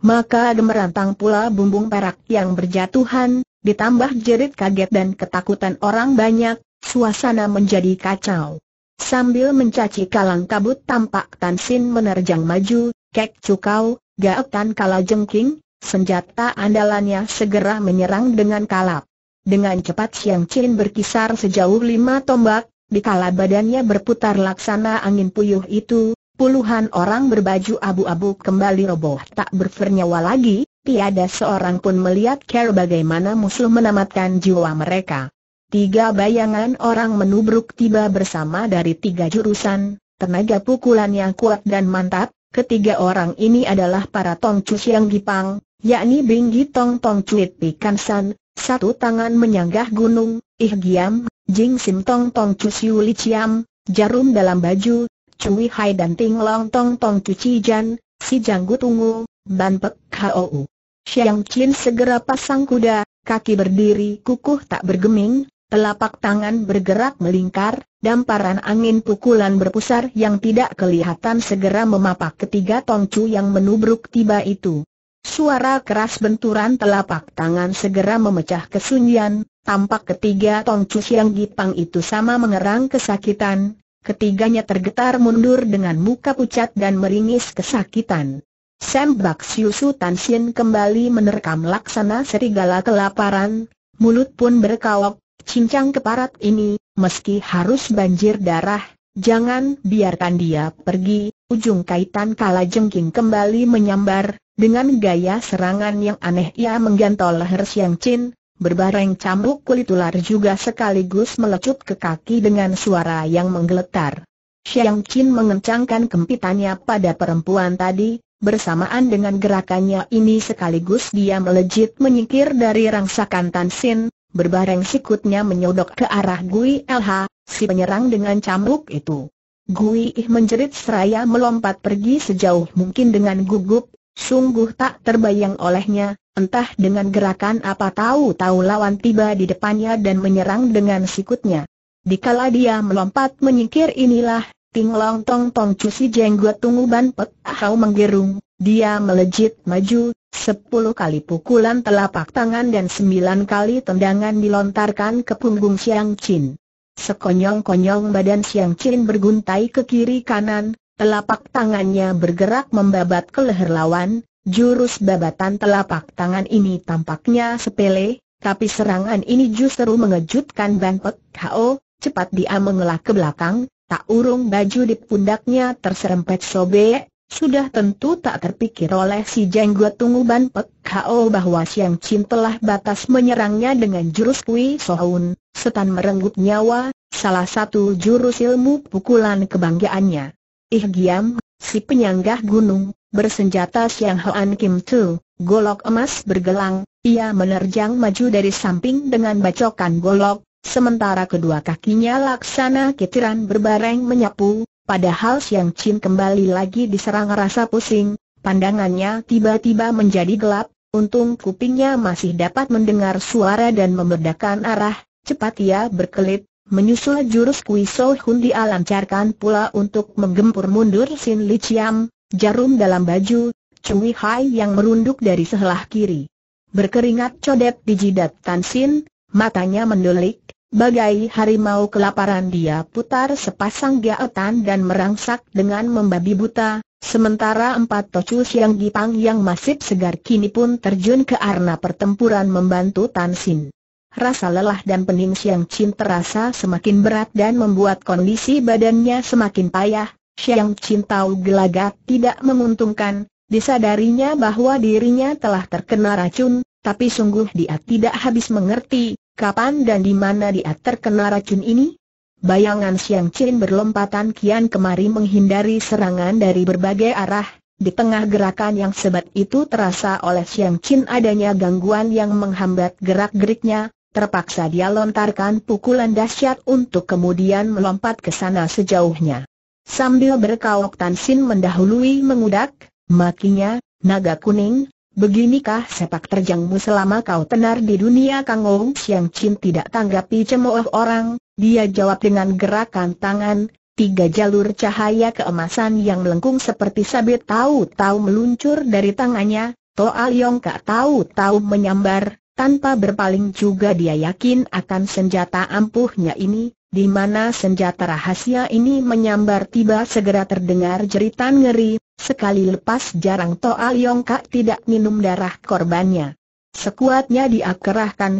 Maka gemerantang pula bumbung perak yang berjatuhan, ditambah jerit kaget dan ketakutan orang banyak, Suasana menjadi kacau. Sambil mencaci kalang kabut tampak Tan Sin menerjang maju, Kek Cukau, Gaok Tan Jengking, senjata andalannya segera menyerang dengan kalap. Dengan cepat Siang Chin berkisar sejauh lima tombak, di kala badannya berputar laksana angin puyuh itu, puluhan orang berbaju abu-abu kembali roboh tak bernyawa lagi, tiada seorang pun melihat care bagaimana musuh menamatkan jiwa mereka. Tiga bayangan orang menubruk tiba bersama dari tiga jurusan, tenaga pukulan yang kuat dan mantap, ketiga orang ini adalah para Tongcu Siang Gipang, yakni Binggi Tong Tong pikan Pikansan, satu tangan menyanggah gunung, Ih Giam, Jing Sim Tong Tong Cu Siu Li Chiam, Jarum dalam baju, Cui Hai dan Ting Long Tong Tong Cu Chi Jan, Si Janggu ungu, Ban Pek Hou. Siang Chin segera pasang kuda, kaki berdiri kukuh tak bergeming, Telapak tangan bergerak melingkar, damparan angin pukulan berpusar yang tidak kelihatan segera memapak ketiga tongcu yang menubruk tiba itu. Suara keras benturan telapak tangan segera memecah kesunyian, tampak ketiga tongcu yang gipang itu sama mengerang kesakitan, Ketiganya tergetar mundur dengan muka pucat dan meringis kesakitan. Sam Bak Siu Su Tan Sien kembali menerkam laksana serigala kelaparan, mulut pun berkawak, cincang keparat ini, meski harus banjir darah, jangan biarkan dia pergi, ujung kaitan kala jengking kembali menyambar, dengan gaya serangan yang aneh ia menggantol leher Siang Chin, berbareng cambuk kulit ular juga sekaligus melecut ke kaki dengan suara yang menggeletar. Siang Chin mengencangkan kempitannya pada perempuan tadi, Bersamaan dengan gerakannya ini sekaligus dia melejit menyingkir dari rangsakan Tansin. Berbareng sikutnya menyodok ke arah Gui LH, si penyerang dengan cambuk itu. Gui Ih menjerit seraya melompat pergi sejauh mungkin dengan gugup, sungguh tak terbayang olehnya, entah dengan gerakan apa tahu-tahu lawan tiba di depannya dan menyerang dengan sikutnya. Dikala dia melompat menyingkir inilah, King Long Tong Tong cuci jenggot tunggu Ban Pek Hau menggerung, dia melejit maju, sepuluh kali pukulan telapak tangan dan sembilan kali tendangan dilontarkan ke punggung Siang Chin. Sekonyong-konyong badan Siang Chin berguntai ke kiri kanan, telapak tangannya bergerak membabat ke leher lawan, jurus babatan telapak tangan ini tampaknya sepele, tapi serangan ini justru mengejutkan Ban Pek Hau, cepat dia mengelak ke belakang, Tak urung baju di pundaknya terserempet sobek, sudah tentu tak terpikir oleh si jenggot tunggu ban Pek bahwa Siang Chin telah batas menyerangnya dengan jurus Kui Sohun, setan merenggut nyawa, salah satu jurus ilmu pukulan kebanggaannya. Ih giam, si penyanggah gunung, bersenjata Siang Hoan Kim Tu, golok emas bergelang, ia menerjang maju dari samping dengan bacokan golok, Sementara kedua kakinya laksana kitiran berbareng menyapu, padahal Siang Chin kembali lagi diserang rasa pusing, pandangannya tiba-tiba menjadi gelap, untung kupingnya masih dapat mendengar suara dan memberdakan arah, cepat ia berkelit, menyusul jurus Kui So Hun dialancarkan pula untuk menggempur mundur Sin Li Chiam, jarum dalam baju, Cui Hai yang merunduk dari sebelah kiri. Berkeringat codet di jidat Tan Sin, Matanya mendelik, bagai harimau kelaparan dia putar sepasang gaetan dan merangsak dengan membabi buta, sementara empat tocus siang dipang yang masih segar kini pun terjun ke arena pertempuran membantu Tan Sin. Rasa lelah dan pening Siang Chin terasa semakin berat dan membuat kondisi badannya semakin payah. Siang Chin tahu gelagat tidak menguntungkan, disadarinya bahwa dirinya telah terkena racun, tapi sungguh dia tidak habis mengerti, kapan dan di mana dia terkena racun ini? Bayangan Siang Chin berlompatan kian kemari menghindari serangan dari berbagai arah, di tengah gerakan yang sebat itu terasa oleh Siang Chin adanya gangguan yang menghambat gerak-geriknya, terpaksa dia lontarkan pukulan dahsyat untuk kemudian melompat ke sana sejauhnya. Sambil berkaok Tan Sin mendahului mengudak, makinya, naga kuning, Beginikah sepak terjangmu selama kau tenar di dunia Kang Ong Siang Chin tidak tanggapi cemooh orang, dia jawab dengan gerakan tangan, tiga jalur cahaya keemasan yang melengkung seperti sabit tahu-tahu meluncur dari tangannya, Toa ah Leong Kak tahu-tahu menyambar, tanpa berpaling juga dia yakin akan senjata ampuhnya ini, di mana senjata rahasia ini menyambar tiba segera terdengar jeritan ngeri, sekali lepas jarang Toa Yong Kak tidak minum darah korbannya. Sekuatnya dia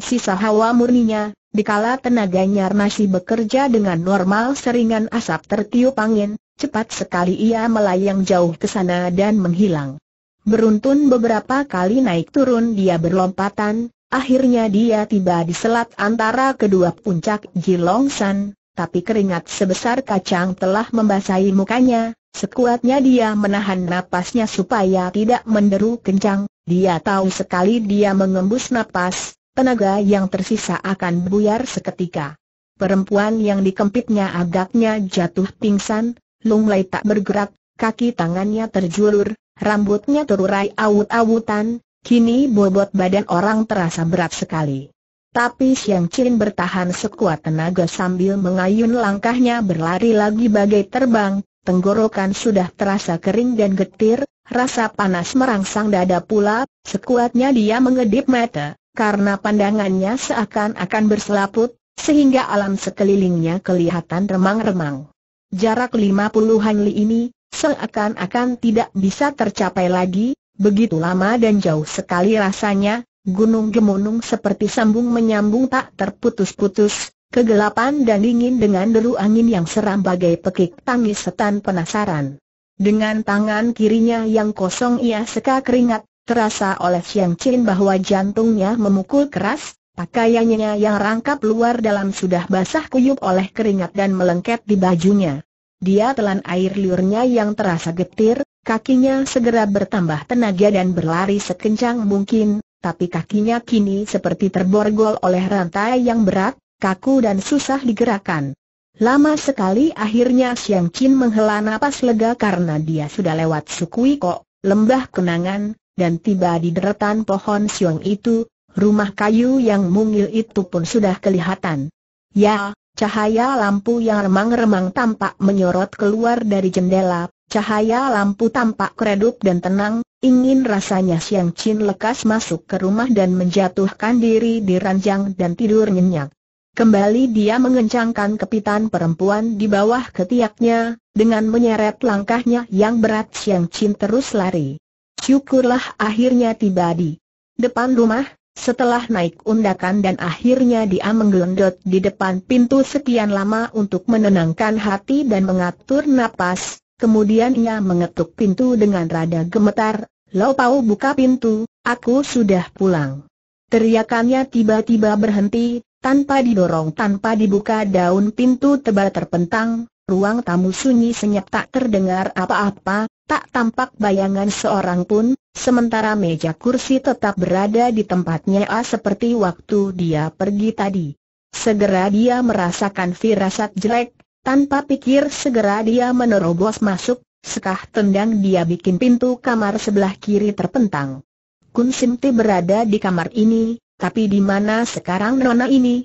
sisa hawa murninya, dikala tenaganya masih bekerja dengan normal seringan asap tertiup angin, cepat sekali ia melayang jauh ke sana dan menghilang. Beruntun beberapa kali naik turun dia berlompatan, Akhirnya dia tiba di selat antara kedua puncak Jilongsan, tapi keringat sebesar kacang telah membasahi mukanya, sekuatnya dia menahan napasnya supaya tidak menderu kencang, dia tahu sekali dia mengembus napas, tenaga yang tersisa akan buyar seketika. Perempuan yang dikempitnya agaknya jatuh pingsan, lunglai tak bergerak, kaki tangannya terjulur, rambutnya terurai awut-awutan, Kini bobot badan orang terasa berat sekali. Tapi Siang Chin bertahan sekuat tenaga sambil mengayun langkahnya berlari lagi bagai terbang, tenggorokan sudah terasa kering dan getir, rasa panas merangsang dada pula, sekuatnya dia mengedip mata, karena pandangannya seakan-akan berselaput, sehingga alam sekelilingnya kelihatan remang-remang. Jarak lima puluhan li ini, seakan-akan tidak bisa tercapai lagi, Begitu lama dan jauh sekali rasanya, gunung gemunung seperti sambung menyambung tak terputus-putus, kegelapan dan dingin dengan deru angin yang seram bagai pekik tangis setan penasaran. Dengan tangan kirinya yang kosong ia seka keringat, terasa oleh Siang Chin bahwa jantungnya memukul keras, pakaiannya yang rangkap luar dalam sudah basah kuyup oleh keringat dan melengket di bajunya. Dia telan air liurnya yang terasa getir, kakinya segera bertambah tenaga dan berlari sekencang mungkin, tapi kakinya kini seperti terborgol oleh rantai yang berat, kaku dan susah digerakkan. Lama sekali akhirnya Siang Chin menghela napas lega karena dia sudah lewat suku Iko, lembah kenangan, dan tiba di deretan pohon siung itu, rumah kayu yang mungil itu pun sudah kelihatan. Ya, Cahaya lampu yang remang-remang tampak menyorot keluar dari jendela, cahaya lampu tampak redup dan tenang, ingin rasanya Siang Chin lekas masuk ke rumah dan menjatuhkan diri di ranjang dan tidur nyenyak. Kembali dia mengencangkan kepitan perempuan di bawah ketiaknya, dengan menyeret langkahnya yang berat Siang Chin terus lari. Syukurlah akhirnya tiba di depan rumah, setelah naik undakan dan akhirnya dia menggelendot di depan pintu sekian lama untuk menenangkan hati dan mengatur napas, kemudian ia mengetuk pintu dengan rada gemetar, Lo Pau buka pintu, aku sudah pulang. Teriakannya tiba-tiba berhenti, tanpa didorong tanpa dibuka daun pintu tebal terpentang, Ruang tamu sunyi senyap tak terdengar apa-apa, tak tampak bayangan seorang pun, sementara meja kursi tetap berada di tempatnya a ah, seperti waktu dia pergi tadi. Segera dia merasakan firasat jelek, tanpa pikir segera dia menerobos masuk, sekah tendang dia bikin pintu kamar sebelah kiri terpentang. Kun Simti berada di kamar ini, tapi di mana sekarang nona ini?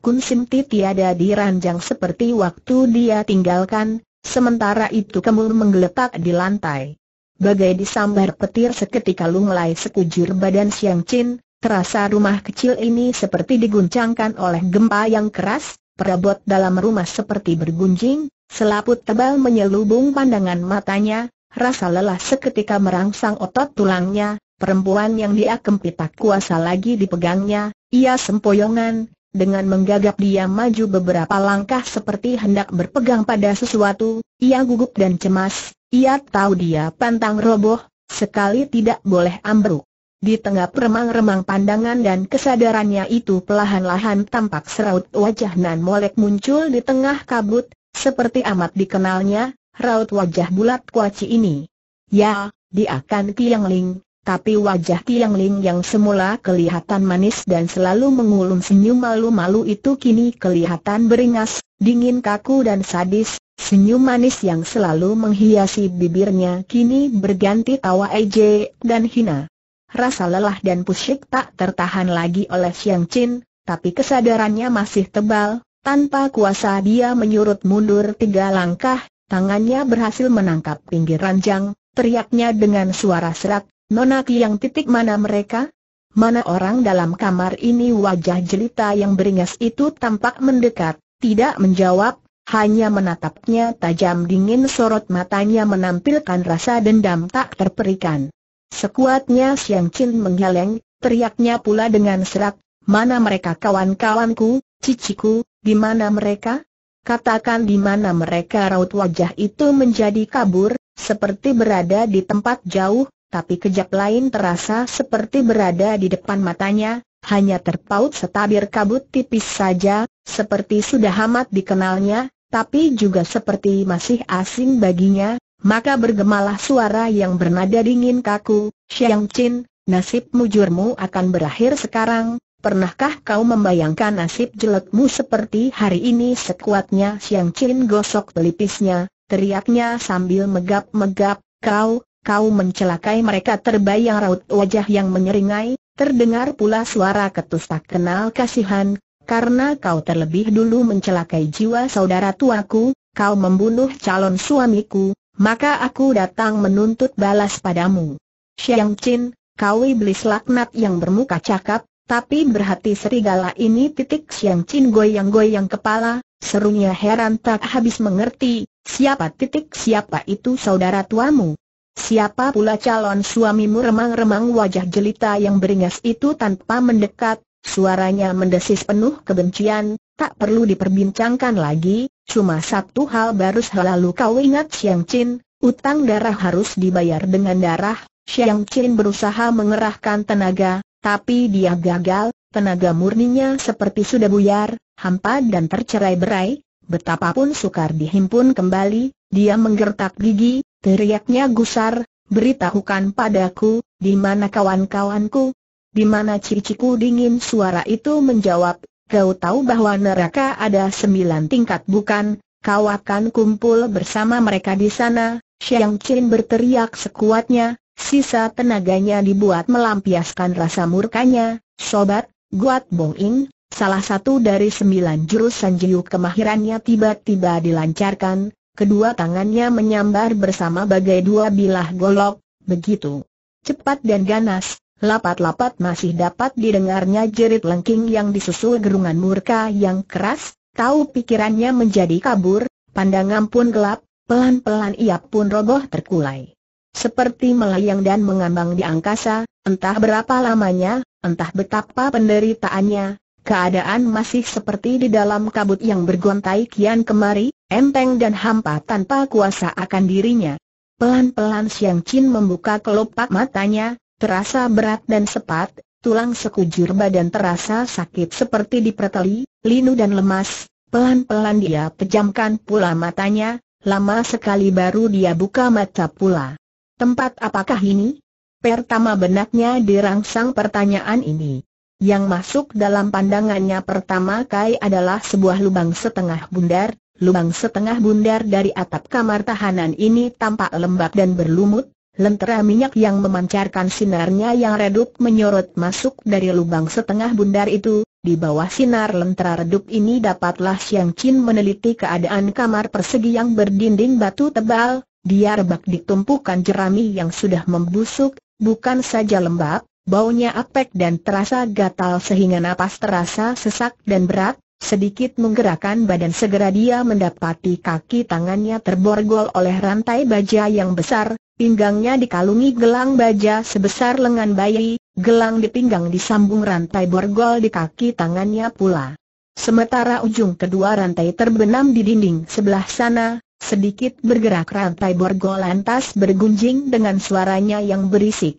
Kun Simti tiada diranjang seperti waktu dia tinggalkan, sementara itu kemul menggeletak di lantai. Bagai disambar petir seketika lunglai sekujur badan Siang Chin, terasa rumah kecil ini seperti diguncangkan oleh gempa yang keras, perabot dalam rumah seperti bergunjing, selaput tebal menyelubung pandangan matanya, rasa lelah seketika merangsang otot tulangnya, perempuan yang dia kempit tak kuasa lagi dipegangnya, ia sempoyongan, dengan menggagap dia maju beberapa langkah seperti hendak berpegang pada sesuatu, ia gugup dan cemas, ia tahu dia pantang roboh, sekali tidak boleh ambruk. Di tengah remang-remang pandangan dan kesadarannya itu pelahan-lahan tampak seraut wajah Nan Molek muncul di tengah kabut, seperti amat dikenalnya, raut wajah bulat kuaci ini. Ya, dia akan Kiang tapi wajah Tiang Ling yang semula kelihatan manis dan selalu mengulung senyum malu-malu itu kini kelihatan beringas, dingin kaku dan sadis, senyum manis yang selalu menghiasi bibirnya kini berganti tawa ejek dan hina. Rasa lelah dan pusing tak tertahan lagi oleh Xiang Qin, tapi kesadarannya masih tebal, tanpa kuasa dia menyurut mundur tiga langkah, tangannya berhasil menangkap pinggir ranjang, teriaknya dengan suara serak, Nona yang titik mana mereka? Mana orang dalam kamar ini wajah jelita yang beringas itu tampak mendekat, tidak menjawab, hanya menatapnya tajam dingin sorot matanya menampilkan rasa dendam tak terperikan. Sekuatnya Siang Chin menggeleng, teriaknya pula dengan serak, mana mereka kawan-kawanku, ciciku, di mana mereka? Katakan di mana mereka raut wajah itu menjadi kabur, seperti berada di tempat jauh, tapi kejap lain terasa seperti berada di depan matanya, hanya terpaut setabir kabut tipis saja, seperti sudah amat dikenalnya, tapi juga seperti masih asing baginya, maka bergemalah suara yang bernada dingin kaku, Xiang Chin, nasib mujurmu akan berakhir sekarang, pernahkah kau membayangkan nasib jelekmu seperti hari ini sekuatnya Xiang Chin gosok pelipisnya, teriaknya sambil megap-megap, kau, kau mencelakai mereka terbayang raut wajah yang menyeringai, terdengar pula suara ketus tak kenal kasihan, karena kau terlebih dulu mencelakai jiwa saudara tuaku, kau membunuh calon suamiku, maka aku datang menuntut balas padamu. Xiang Qin, kau iblis laknat yang bermuka cakap, tapi berhati serigala ini titik Xiang Qin goyang-goyang kepala, serunya heran tak habis mengerti, siapa titik siapa itu saudara tuamu. Siapa pula calon suamimu remang-remang wajah jelita yang beringas itu tanpa mendekat, suaranya mendesis penuh kebencian, tak perlu diperbincangkan lagi, cuma satu hal baru selalu kau ingat Xiang Chin, utang darah harus dibayar dengan darah, Xiang Chin berusaha mengerahkan tenaga, tapi dia gagal, tenaga murninya seperti sudah buyar, hampa dan tercerai-berai, betapapun sukar dihimpun kembali, dia menggertak gigi, Teriaknya gusar, beritahukan padaku, di mana kawan-kawanku? Di mana ciciku dingin suara itu menjawab, kau tahu bahwa neraka ada sembilan tingkat bukan? Kau akan kumpul bersama mereka di sana, Xiang Qin berteriak sekuatnya, sisa tenaganya dibuat melampiaskan rasa murkanya, Sobat, Guat Bong In, salah satu dari sembilan jurusan sanjiu kemahirannya tiba-tiba dilancarkan, Kedua tangannya menyambar bersama bagai dua bilah golok, begitu cepat dan ganas, lapat-lapat masih dapat didengarnya jerit lengking yang disusul gerungan murka yang keras, tahu pikirannya menjadi kabur, pandangan pun gelap, pelan-pelan ia pun roboh terkulai. Seperti melayang dan mengambang di angkasa, entah berapa lamanya, entah betapa penderitaannya, keadaan masih seperti di dalam kabut yang bergontai kian kemari, enteng dan hampa tanpa kuasa akan dirinya. Pelan-pelan Siang Chin membuka kelopak matanya, terasa berat dan sepat, tulang sekujur badan terasa sakit seperti diperteli, linu dan lemas, pelan-pelan dia pejamkan pula matanya, lama sekali baru dia buka mata pula. Tempat apakah ini? Pertama benaknya dirangsang pertanyaan ini. Yang masuk dalam pandangannya pertama Kai adalah sebuah lubang setengah bundar, lubang setengah bundar dari atap kamar tahanan ini tampak lembab dan berlumut, lentera minyak yang memancarkan sinarnya yang redup menyorot masuk dari lubang setengah bundar itu, di bawah sinar lentera redup ini dapatlah Xiang Qin meneliti keadaan kamar persegi yang berdinding batu tebal, dia rebak ditumpukan jerami yang sudah membusuk, bukan saja lembab, baunya apek dan terasa gatal sehingga napas terasa sesak dan berat, Sedikit menggerakkan badan segera dia mendapati kaki tangannya terborgol oleh rantai baja yang besar, pinggangnya dikalungi gelang baja sebesar lengan bayi, gelang di pinggang disambung rantai borgol di kaki tangannya pula. Sementara ujung kedua rantai terbenam di dinding sebelah sana, sedikit bergerak rantai borgol lantas bergunjing dengan suaranya yang berisik.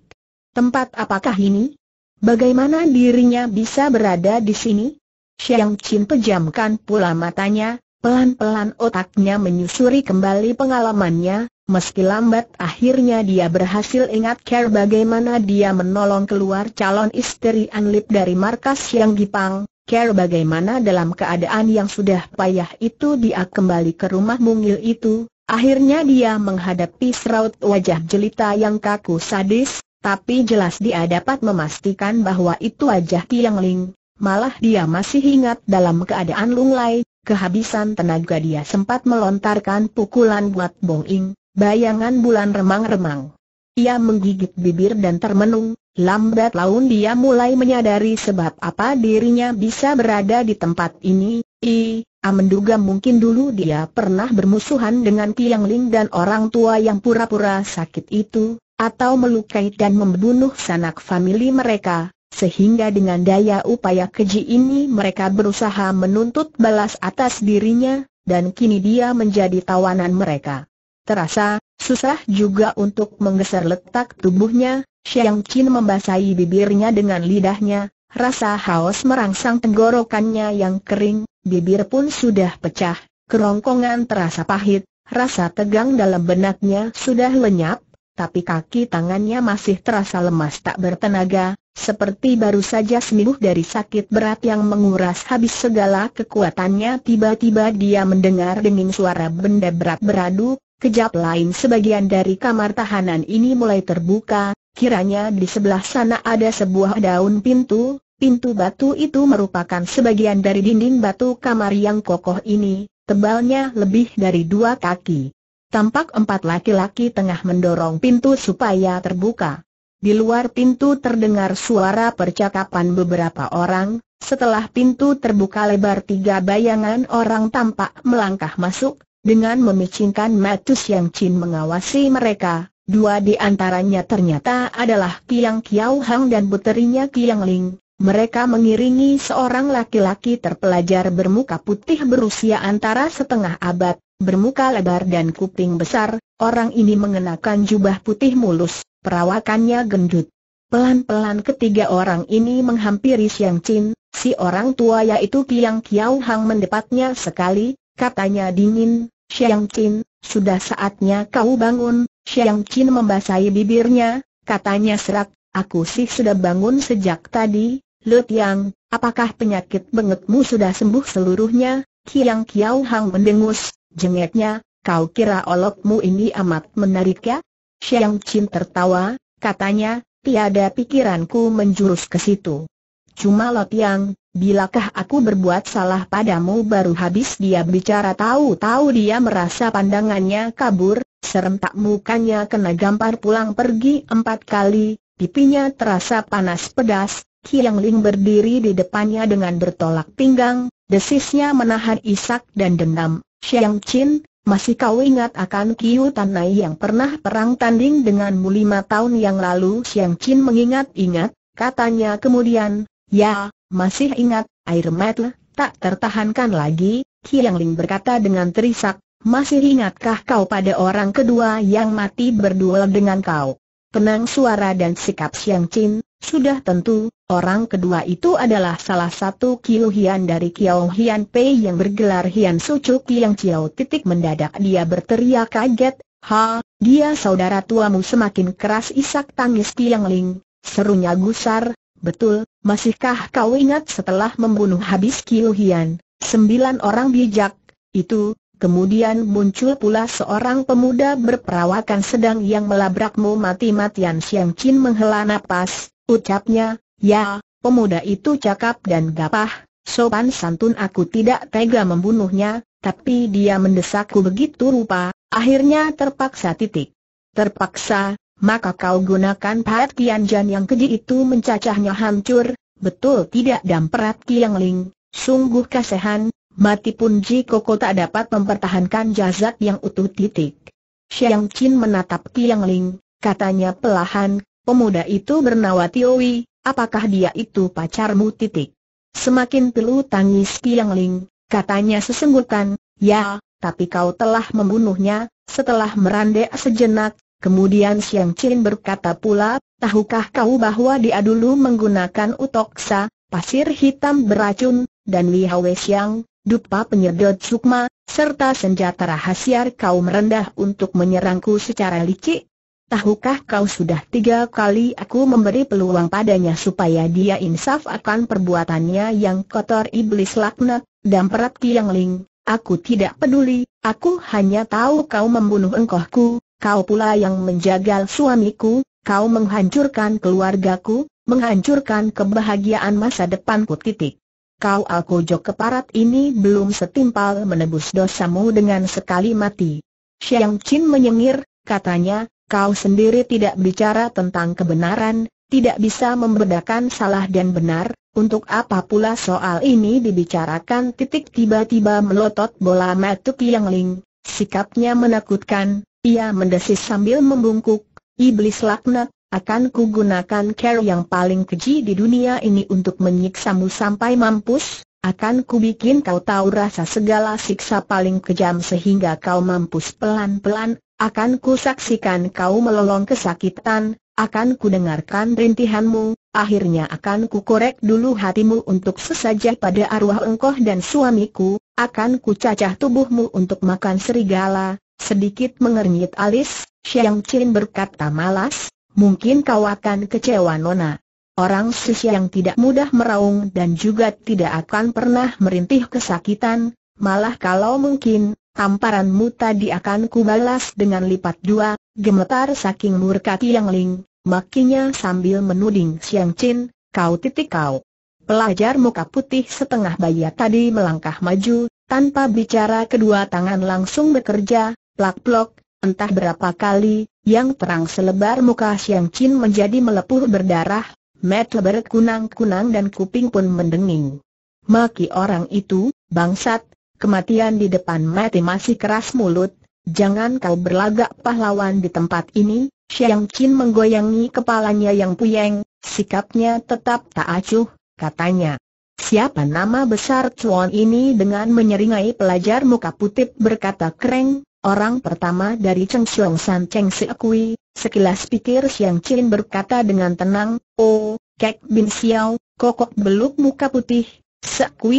Tempat apakah ini? Bagaimana dirinya bisa berada di sini? Xiang Qin pejamkan pula matanya, pelan-pelan otaknya menyusuri kembali pengalamannya, meski lambat akhirnya dia berhasil ingat care bagaimana dia menolong keluar calon istri Anlip dari markas Xiang Gipang, care bagaimana dalam keadaan yang sudah payah itu dia kembali ke rumah mungil itu, akhirnya dia menghadapi seraut wajah jelita yang kaku sadis, tapi jelas dia dapat memastikan bahwa itu wajah Tiang Ling, malah dia masih ingat dalam keadaan lunglai, kehabisan tenaga dia sempat melontarkan pukulan buat Bong Ing, bayangan bulan remang-remang. Ia menggigit bibir dan termenung, lambat laun dia mulai menyadari sebab apa dirinya bisa berada di tempat ini, i, a menduga mungkin dulu dia pernah bermusuhan dengan piang Ling dan orang tua yang pura-pura sakit itu, atau melukai dan membunuh sanak famili mereka, sehingga dengan daya upaya keji ini mereka berusaha menuntut balas atas dirinya, dan kini dia menjadi tawanan mereka. Terasa, susah juga untuk menggeser letak tubuhnya, Xiang Qin membasahi bibirnya dengan lidahnya, rasa haus merangsang tenggorokannya yang kering, bibir pun sudah pecah, kerongkongan terasa pahit, rasa tegang dalam benaknya sudah lenyap, tapi kaki tangannya masih terasa lemas tak bertenaga, seperti baru saja sembuh dari sakit berat yang menguras habis segala kekuatannya tiba-tiba dia mendengar dengan suara benda berat beradu, kejap lain sebagian dari kamar tahanan ini mulai terbuka, kiranya di sebelah sana ada sebuah daun pintu, pintu batu itu merupakan sebagian dari dinding batu kamar yang kokoh ini, tebalnya lebih dari dua kaki. Tampak empat laki-laki tengah mendorong pintu supaya terbuka. Di luar pintu terdengar suara percakapan beberapa orang, setelah pintu terbuka lebar tiga bayangan orang tampak melangkah masuk, dengan memicingkan Matus yang Chin mengawasi mereka, dua di antaranya ternyata adalah Kiang Kiao Hang dan puterinya Kiang Ling. Mereka mengiringi seorang laki-laki terpelajar bermuka putih berusia antara setengah abad, bermuka lebar dan kuping besar, orang ini mengenakan jubah putih mulus perawakannya gendut. Pelan-pelan ketiga orang ini menghampiri Siang Chin, si orang tua yaitu Kiang Kiao Hang mendepatnya sekali, katanya dingin, Siang Chin, sudah saatnya kau bangun, Siang Chin membasahi bibirnya, katanya serak, aku sih sudah bangun sejak tadi, Lu Tiang, apakah penyakit bengetmu sudah sembuh seluruhnya? Kiang Kiao Hang mendengus, jengeknya, kau kira olokmu ini amat menarik ya? Xiang Qin tertawa, katanya, tiada pikiranku menjurus ke situ. Cuma Lot Yang, bilakah aku berbuat salah padamu baru habis dia bicara tahu-tahu dia merasa pandangannya kabur, serentak mukanya kena gampar pulang pergi empat kali, pipinya terasa panas pedas, Qiang Ling berdiri di depannya dengan bertolak pinggang, desisnya menahan isak dan dendam. Xiang Qin. Masih kau ingat akan Kiu Tanai yang pernah perang tanding denganmu lima tahun yang lalu? Xiang Qin mengingat-ingat, katanya kemudian, ya, masih ingat, air mata tak tertahankan lagi, Qiang Ling berkata dengan terisak, masih ingatkah kau pada orang kedua yang mati berduel dengan kau? Tenang suara dan sikap Xiang Qin. Sudah tentu, orang kedua itu adalah salah satu Kiu Hian dari Kiao Hian Pei yang bergelar Hian Sucuk yang Ciao titik mendadak dia berteriak kaget, Ha, dia saudara tuamu semakin keras isak tangis Kiang Ling, serunya gusar, betul, masihkah kau ingat setelah membunuh habis Kiu Hian, sembilan orang bijak, itu, Kemudian muncul pula seorang pemuda berperawakan sedang yang melabrakmu mati-matian Siang Chin menghela napas, Ucapnya, ya, pemuda itu cakap dan gapah, sopan santun aku tidak tega membunuhnya, tapi dia mendesakku begitu rupa, akhirnya terpaksa titik. Terpaksa, maka kau gunakan Pat Kianjan yang keji itu mencacahnya hancur, betul tidak dan Prat Ling, sungguh kasihan, mati pun Ji tak dapat mempertahankan jazat yang utuh titik. Xiang Chin menatap Kiang Ling, katanya pelahan, Pemuda itu bernama Tiowi, apakah dia itu pacarmu titik? Semakin pilu tangis Tiang Ling, katanya sesenggutan, ya, tapi kau telah membunuhnya, setelah merandek sejenak, kemudian Siang Chin berkata pula, tahukah kau bahwa dia dulu menggunakan utoksa, pasir hitam beracun, dan Li Hao Siang, dupa penyedot sukma, serta senjata rahasia kau merendah untuk menyerangku secara licik? Tahukah kau sudah tiga kali aku memberi peluang padanya supaya dia insaf akan perbuatannya yang kotor iblis laknat, dan damprat kiang ling, aku tidak peduli, aku hanya tahu kau membunuh engkohku, kau pula yang menjagal suamiku, kau menghancurkan keluargaku, menghancurkan kebahagiaan masa depanku titik. Kau jok keparat ini belum setimpal menebus dosamu dengan sekali mati. Xiang Qin menyengir, katanya, Kau sendiri tidak bicara tentang kebenaran, tidak bisa membedakan salah dan benar, untuk apa pula soal ini dibicarakan titik tiba-tiba melotot bola matuk yang ling, sikapnya menakutkan, ia mendesis sambil membungkuk, iblis laknat, akan kugunakan care yang paling keji di dunia ini untuk menyiksamu sampai mampus, akan kubikin kau tahu rasa segala siksa paling kejam sehingga kau mampus pelan-pelan, akan ku saksikan kau melolong kesakitan, akan ku dengarkan rintihanmu, akhirnya akan ku korek dulu hatimu untuk sesaja pada arwah engkau dan suamiku, akan ku cacah tubuhmu untuk makan serigala, sedikit mengernyit alis, Siang Chin berkata malas, mungkin kau akan kecewa nona. Orang susi yang tidak mudah meraung dan juga tidak akan pernah merintih kesakitan, malah kalau mungkin, Tamparanmu tadi akan kubalas dengan lipat dua, gemetar saking murka Tiang Ling, makinya sambil menuding Siang Chin, kau titik kau. Pelajar muka putih setengah bayi tadi melangkah maju, tanpa bicara kedua tangan langsung bekerja, plak-plok, entah berapa kali, yang terang selebar muka Siang Chin menjadi melepuh berdarah, mata berkunang-kunang dan kuping pun mendenging. Maki orang itu, bangsat, Kematian di depan mati masih keras mulut, jangan kau berlagak pahlawan di tempat ini, Xiang Qin menggoyangi kepalanya yang puyeng, sikapnya tetap tak acuh, katanya. Siapa nama besar Chuan ini dengan menyeringai pelajar muka putih berkata kereng, orang pertama dari Cheng Xiong San Cheng Siakui, sekilas pikir Xiang Qin berkata dengan tenang, Oh, Kek Bin Xiao, kokok beluk muka putih,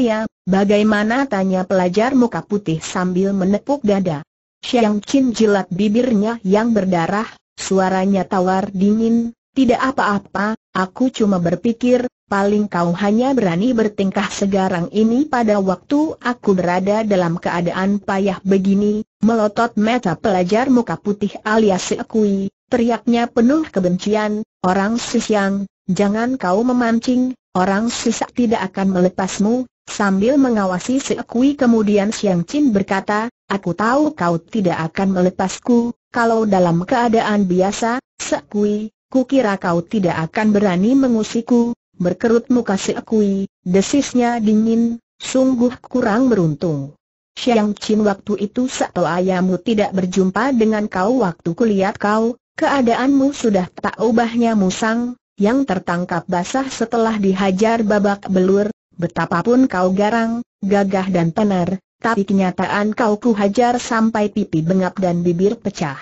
ya. Bagaimana tanya pelajar muka putih sambil menepuk dada. Xiang Qin jilat bibirnya yang berdarah, suaranya tawar dingin, tidak apa-apa, aku cuma berpikir, paling kau hanya berani bertingkah segarang ini pada waktu aku berada dalam keadaan payah begini, melotot mata pelajar muka putih alias Sekui, teriaknya penuh kebencian, orang Sisiang, jangan kau memancing, orang sisak tidak akan melepasmu, Sambil mengawasi Ekui kemudian Siang Chin berkata, Aku tahu kau tidak akan melepasku, kalau dalam keadaan biasa, ku kukira kau tidak akan berani mengusiku, berkerut muka Ekui, desisnya dingin, sungguh kurang beruntung. Siang Chin waktu itu satu Ayamu tidak berjumpa dengan kau waktu kulihat kau, keadaanmu sudah tak ubahnya musang, yang tertangkap basah setelah dihajar babak belur, Betapapun kau garang, gagah dan tenar, tapi kenyataan kau kuhajar sampai pipi bengap dan bibir pecah.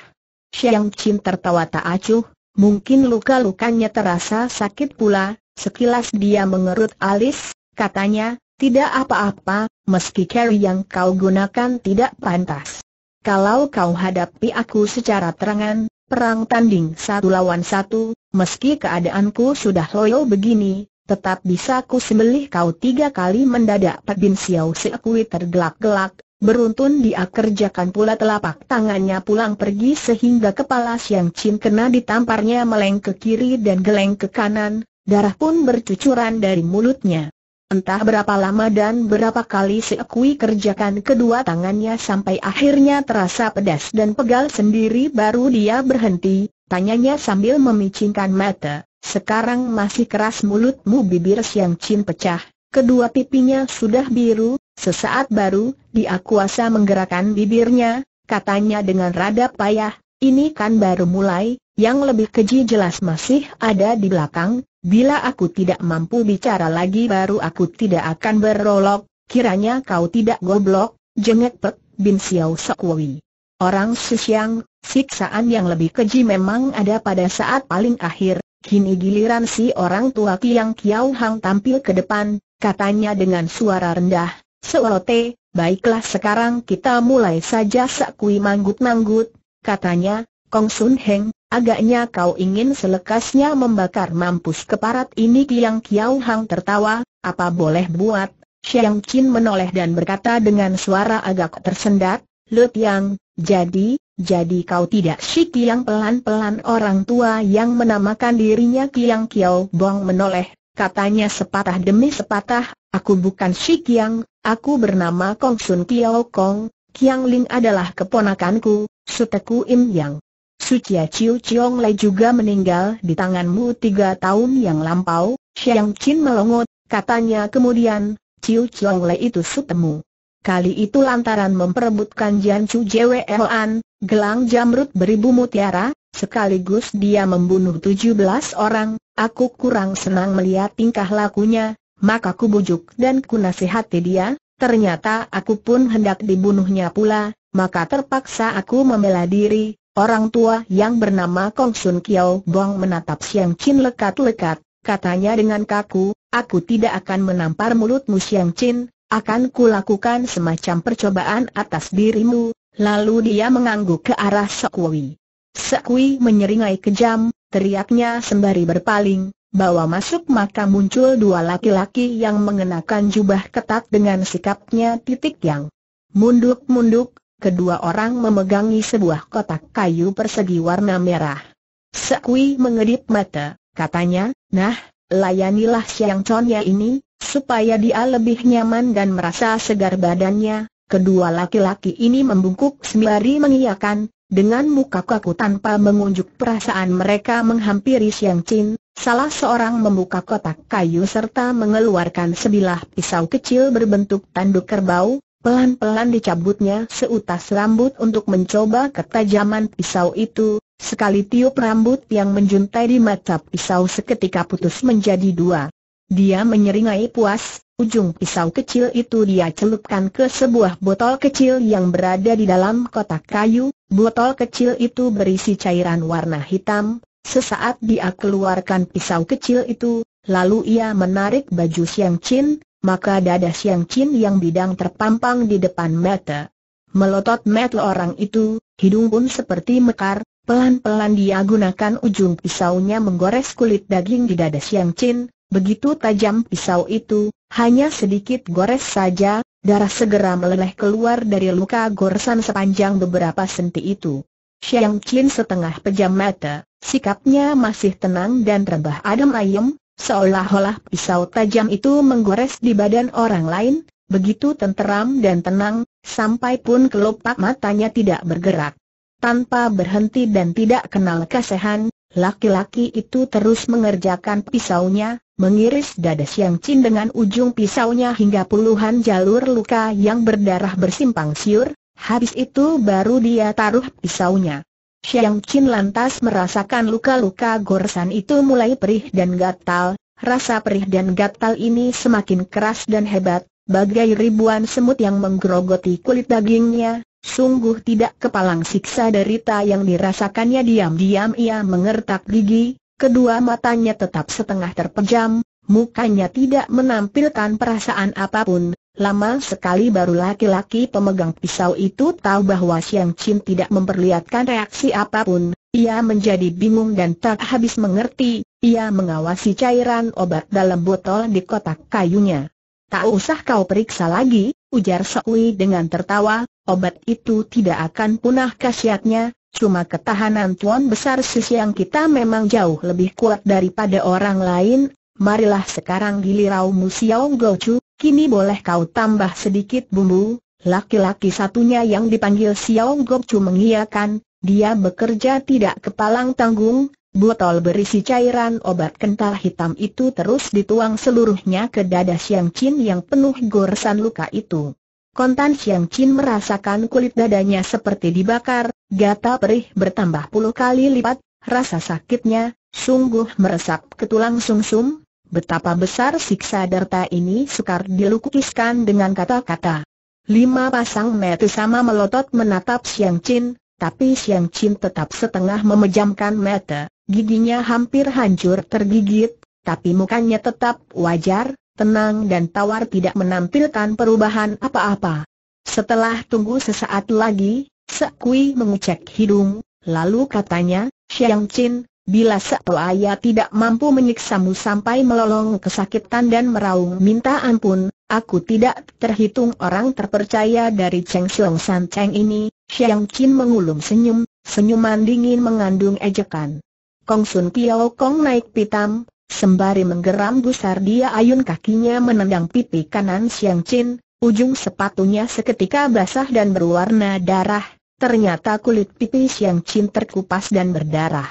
Siang Chin tertawa tak acuh, mungkin luka-lukanya terasa sakit pula, sekilas dia mengerut alis, katanya, tidak apa-apa, meski carry yang kau gunakan tidak pantas. Kalau kau hadapi aku secara terangan, perang tanding satu lawan satu, meski keadaanku sudah loyo begini, tetap bisa ku sembelih kau tiga kali mendadak Pak Bin Xiao Sekui tergelak-gelak, beruntun dia kerjakan pula telapak tangannya pulang pergi sehingga kepala Siang Chin kena ditamparnya meleng ke kiri dan geleng ke kanan, darah pun bercucuran dari mulutnya. Entah berapa lama dan berapa kali Sekui kerjakan kedua tangannya sampai akhirnya terasa pedas dan pegal sendiri baru dia berhenti, tanyanya sambil memicingkan mata. Sekarang masih keras mulutmu bibir Siang cin pecah, kedua pipinya sudah biru, sesaat baru, dia kuasa menggerakkan bibirnya, katanya dengan rada payah, ini kan baru mulai, yang lebih keji jelas masih ada di belakang, bila aku tidak mampu bicara lagi baru aku tidak akan berolok, kiranya kau tidak goblok, jengek pek, bin Xiao Sokwi. Orang Siang, siksaan yang lebih keji memang ada pada saat paling akhir, Kini giliran si orang tua kliang Kiau Hang tampil ke depan, katanya dengan suara rendah, Seolote, baiklah sekarang kita mulai saja sakui manggut-manggut, katanya, Kong Sun Heng, agaknya kau ingin selekasnya membakar mampus keparat ini kliang Kiau Hang tertawa, apa boleh buat, Xiang qin menoleh dan berkata dengan suara agak tersendat, lut yang, jadi, jadi kau tidak si Kiang pelan-pelan orang tua yang menamakan dirinya Kiang Kiao Bong menoleh, katanya sepatah demi sepatah, aku bukan si Kiang, aku bernama Kong Sun Kiao Kong, Kiang Ling adalah keponakanku, Suteku Im Yang. Sucia Chiu Chiong Lei juga meninggal di tanganmu tiga tahun yang lampau, Xiang Chin melongot, katanya kemudian, Chiu Chiong Lei itu sutemu. Kali itu lantaran memperebutkan Jian Chu Elan, gelang jamrut beribu mutiara, sekaligus dia membunuh 17 orang, aku kurang senang melihat tingkah lakunya, maka aku bujuk dan ku nasihati dia, ternyata aku pun hendak dibunuhnya pula, maka terpaksa aku membela diri, orang tua yang bernama Kong Sun Kiao Bong menatap Siang Chin lekat-lekat, katanya dengan kaku, aku tidak akan menampar mulutmu Siang Chin, akan kulakukan semacam percobaan atas dirimu, lalu dia mengangguk ke arah Sekwi. Sekwi menyeringai kejam, teriaknya sembari berpaling, bawa masuk maka muncul dua laki-laki yang mengenakan jubah ketat dengan sikapnya titik yang munduk-munduk, kedua orang memegangi sebuah kotak kayu persegi warna merah. Sekwi mengedip mata, katanya, nah, layanilah Siang Conya ini, Supaya dia lebih nyaman dan merasa segar badannya, kedua laki-laki ini membungkuk sembari mengiyakan, dengan muka kaku tanpa mengunjuk perasaan mereka menghampiri Siang Chin, salah seorang membuka kotak kayu serta mengeluarkan sebilah pisau kecil berbentuk tanduk kerbau, Pelan-pelan dicabutnya seutas rambut untuk mencoba ketajaman pisau itu, sekali tiup rambut yang menjuntai di mata pisau seketika putus menjadi dua. Dia menyeringai puas, ujung pisau kecil itu dia celupkan ke sebuah botol kecil yang berada di dalam kotak kayu, botol kecil itu berisi cairan warna hitam, sesaat dia keluarkan pisau kecil itu, lalu ia menarik baju Siang Chin, maka dada Siang Chin yang bidang terpampang di depan mata. Melotot mata orang itu, hidung pun seperti mekar, Pelan-pelan dia gunakan ujung pisaunya menggores kulit daging di dada Siang Chin, Begitu tajam pisau itu, hanya sedikit gores saja, darah segera meleleh keluar dari luka goresan sepanjang beberapa senti itu. Xiang Qin setengah pejam mata, sikapnya masih tenang dan rebah adem ayem, seolah-olah pisau tajam itu menggores di badan orang lain, begitu tenteram dan tenang, sampai pun kelopak matanya tidak bergerak. Tanpa berhenti dan tidak kenal kesehan, laki-laki itu terus mengerjakan pisaunya, mengiris dada Siang Chin dengan ujung pisaunya hingga puluhan jalur luka yang berdarah bersimpang siur, habis itu baru dia taruh pisaunya. Siang Chin lantas merasakan luka-luka goresan itu mulai perih dan gatal, rasa perih dan gatal ini semakin keras dan hebat, bagai ribuan semut yang menggerogoti kulit dagingnya, sungguh tidak kepalang siksa derita yang dirasakannya diam-diam ia mengertak gigi, kedua matanya tetap setengah terpejam, mukanya tidak menampilkan perasaan apapun, lama sekali baru laki-laki pemegang pisau itu tahu bahwa Siang Chin tidak memperlihatkan reaksi apapun, ia menjadi bingung dan tak habis mengerti, ia mengawasi cairan obat dalam botol di kotak kayunya. Tak usah kau periksa lagi, ujar Sokwi dengan tertawa, obat itu tidak akan punah khasiatnya, Cuma ketahanan Tuan Besar yang kita memang jauh lebih kuat daripada orang lain, marilah sekarang gilirau Siaung Gochu, kini boleh kau tambah sedikit bumbu. Laki-laki satunya yang dipanggil Siaung Gochu mengiyakan, dia bekerja tidak kepalang tanggung, botol berisi cairan obat kental hitam itu terus dituang seluruhnya ke dada Siang Chin yang penuh goresan luka itu. Kontan Siang Qin merasakan kulit dadanya seperti dibakar, gatal perih bertambah puluh kali lipat, rasa sakitnya, sungguh meresap ke tulang sumsum, -sum, betapa besar siksa derta ini sukar dilukiskan dengan kata-kata. Lima pasang mata sama melotot menatap Xiang Qin, tapi Xiang Qin tetap setengah memejamkan mata, giginya hampir hancur tergigit, tapi mukanya tetap wajar, tenang dan tawar tidak menampilkan perubahan apa-apa. Setelah tunggu sesaat lagi, Sekui mengucek hidung, lalu katanya, Xiang Chin, bila ayah tidak mampu menyiksamu sampai melolong kesakitan dan meraung minta ampun, aku tidak terhitung orang terpercaya dari Cheng Xiong San Cheng ini, Xiang Chin mengulum senyum, senyuman dingin mengandung ejekan. Kong Sun Kiao Kong naik pitam, Sembari menggeram gusar dia ayun kakinya menendang pipi kanan Siang Chin, ujung sepatunya seketika basah dan berwarna darah, ternyata kulit pipi Siang Chin terkupas dan berdarah.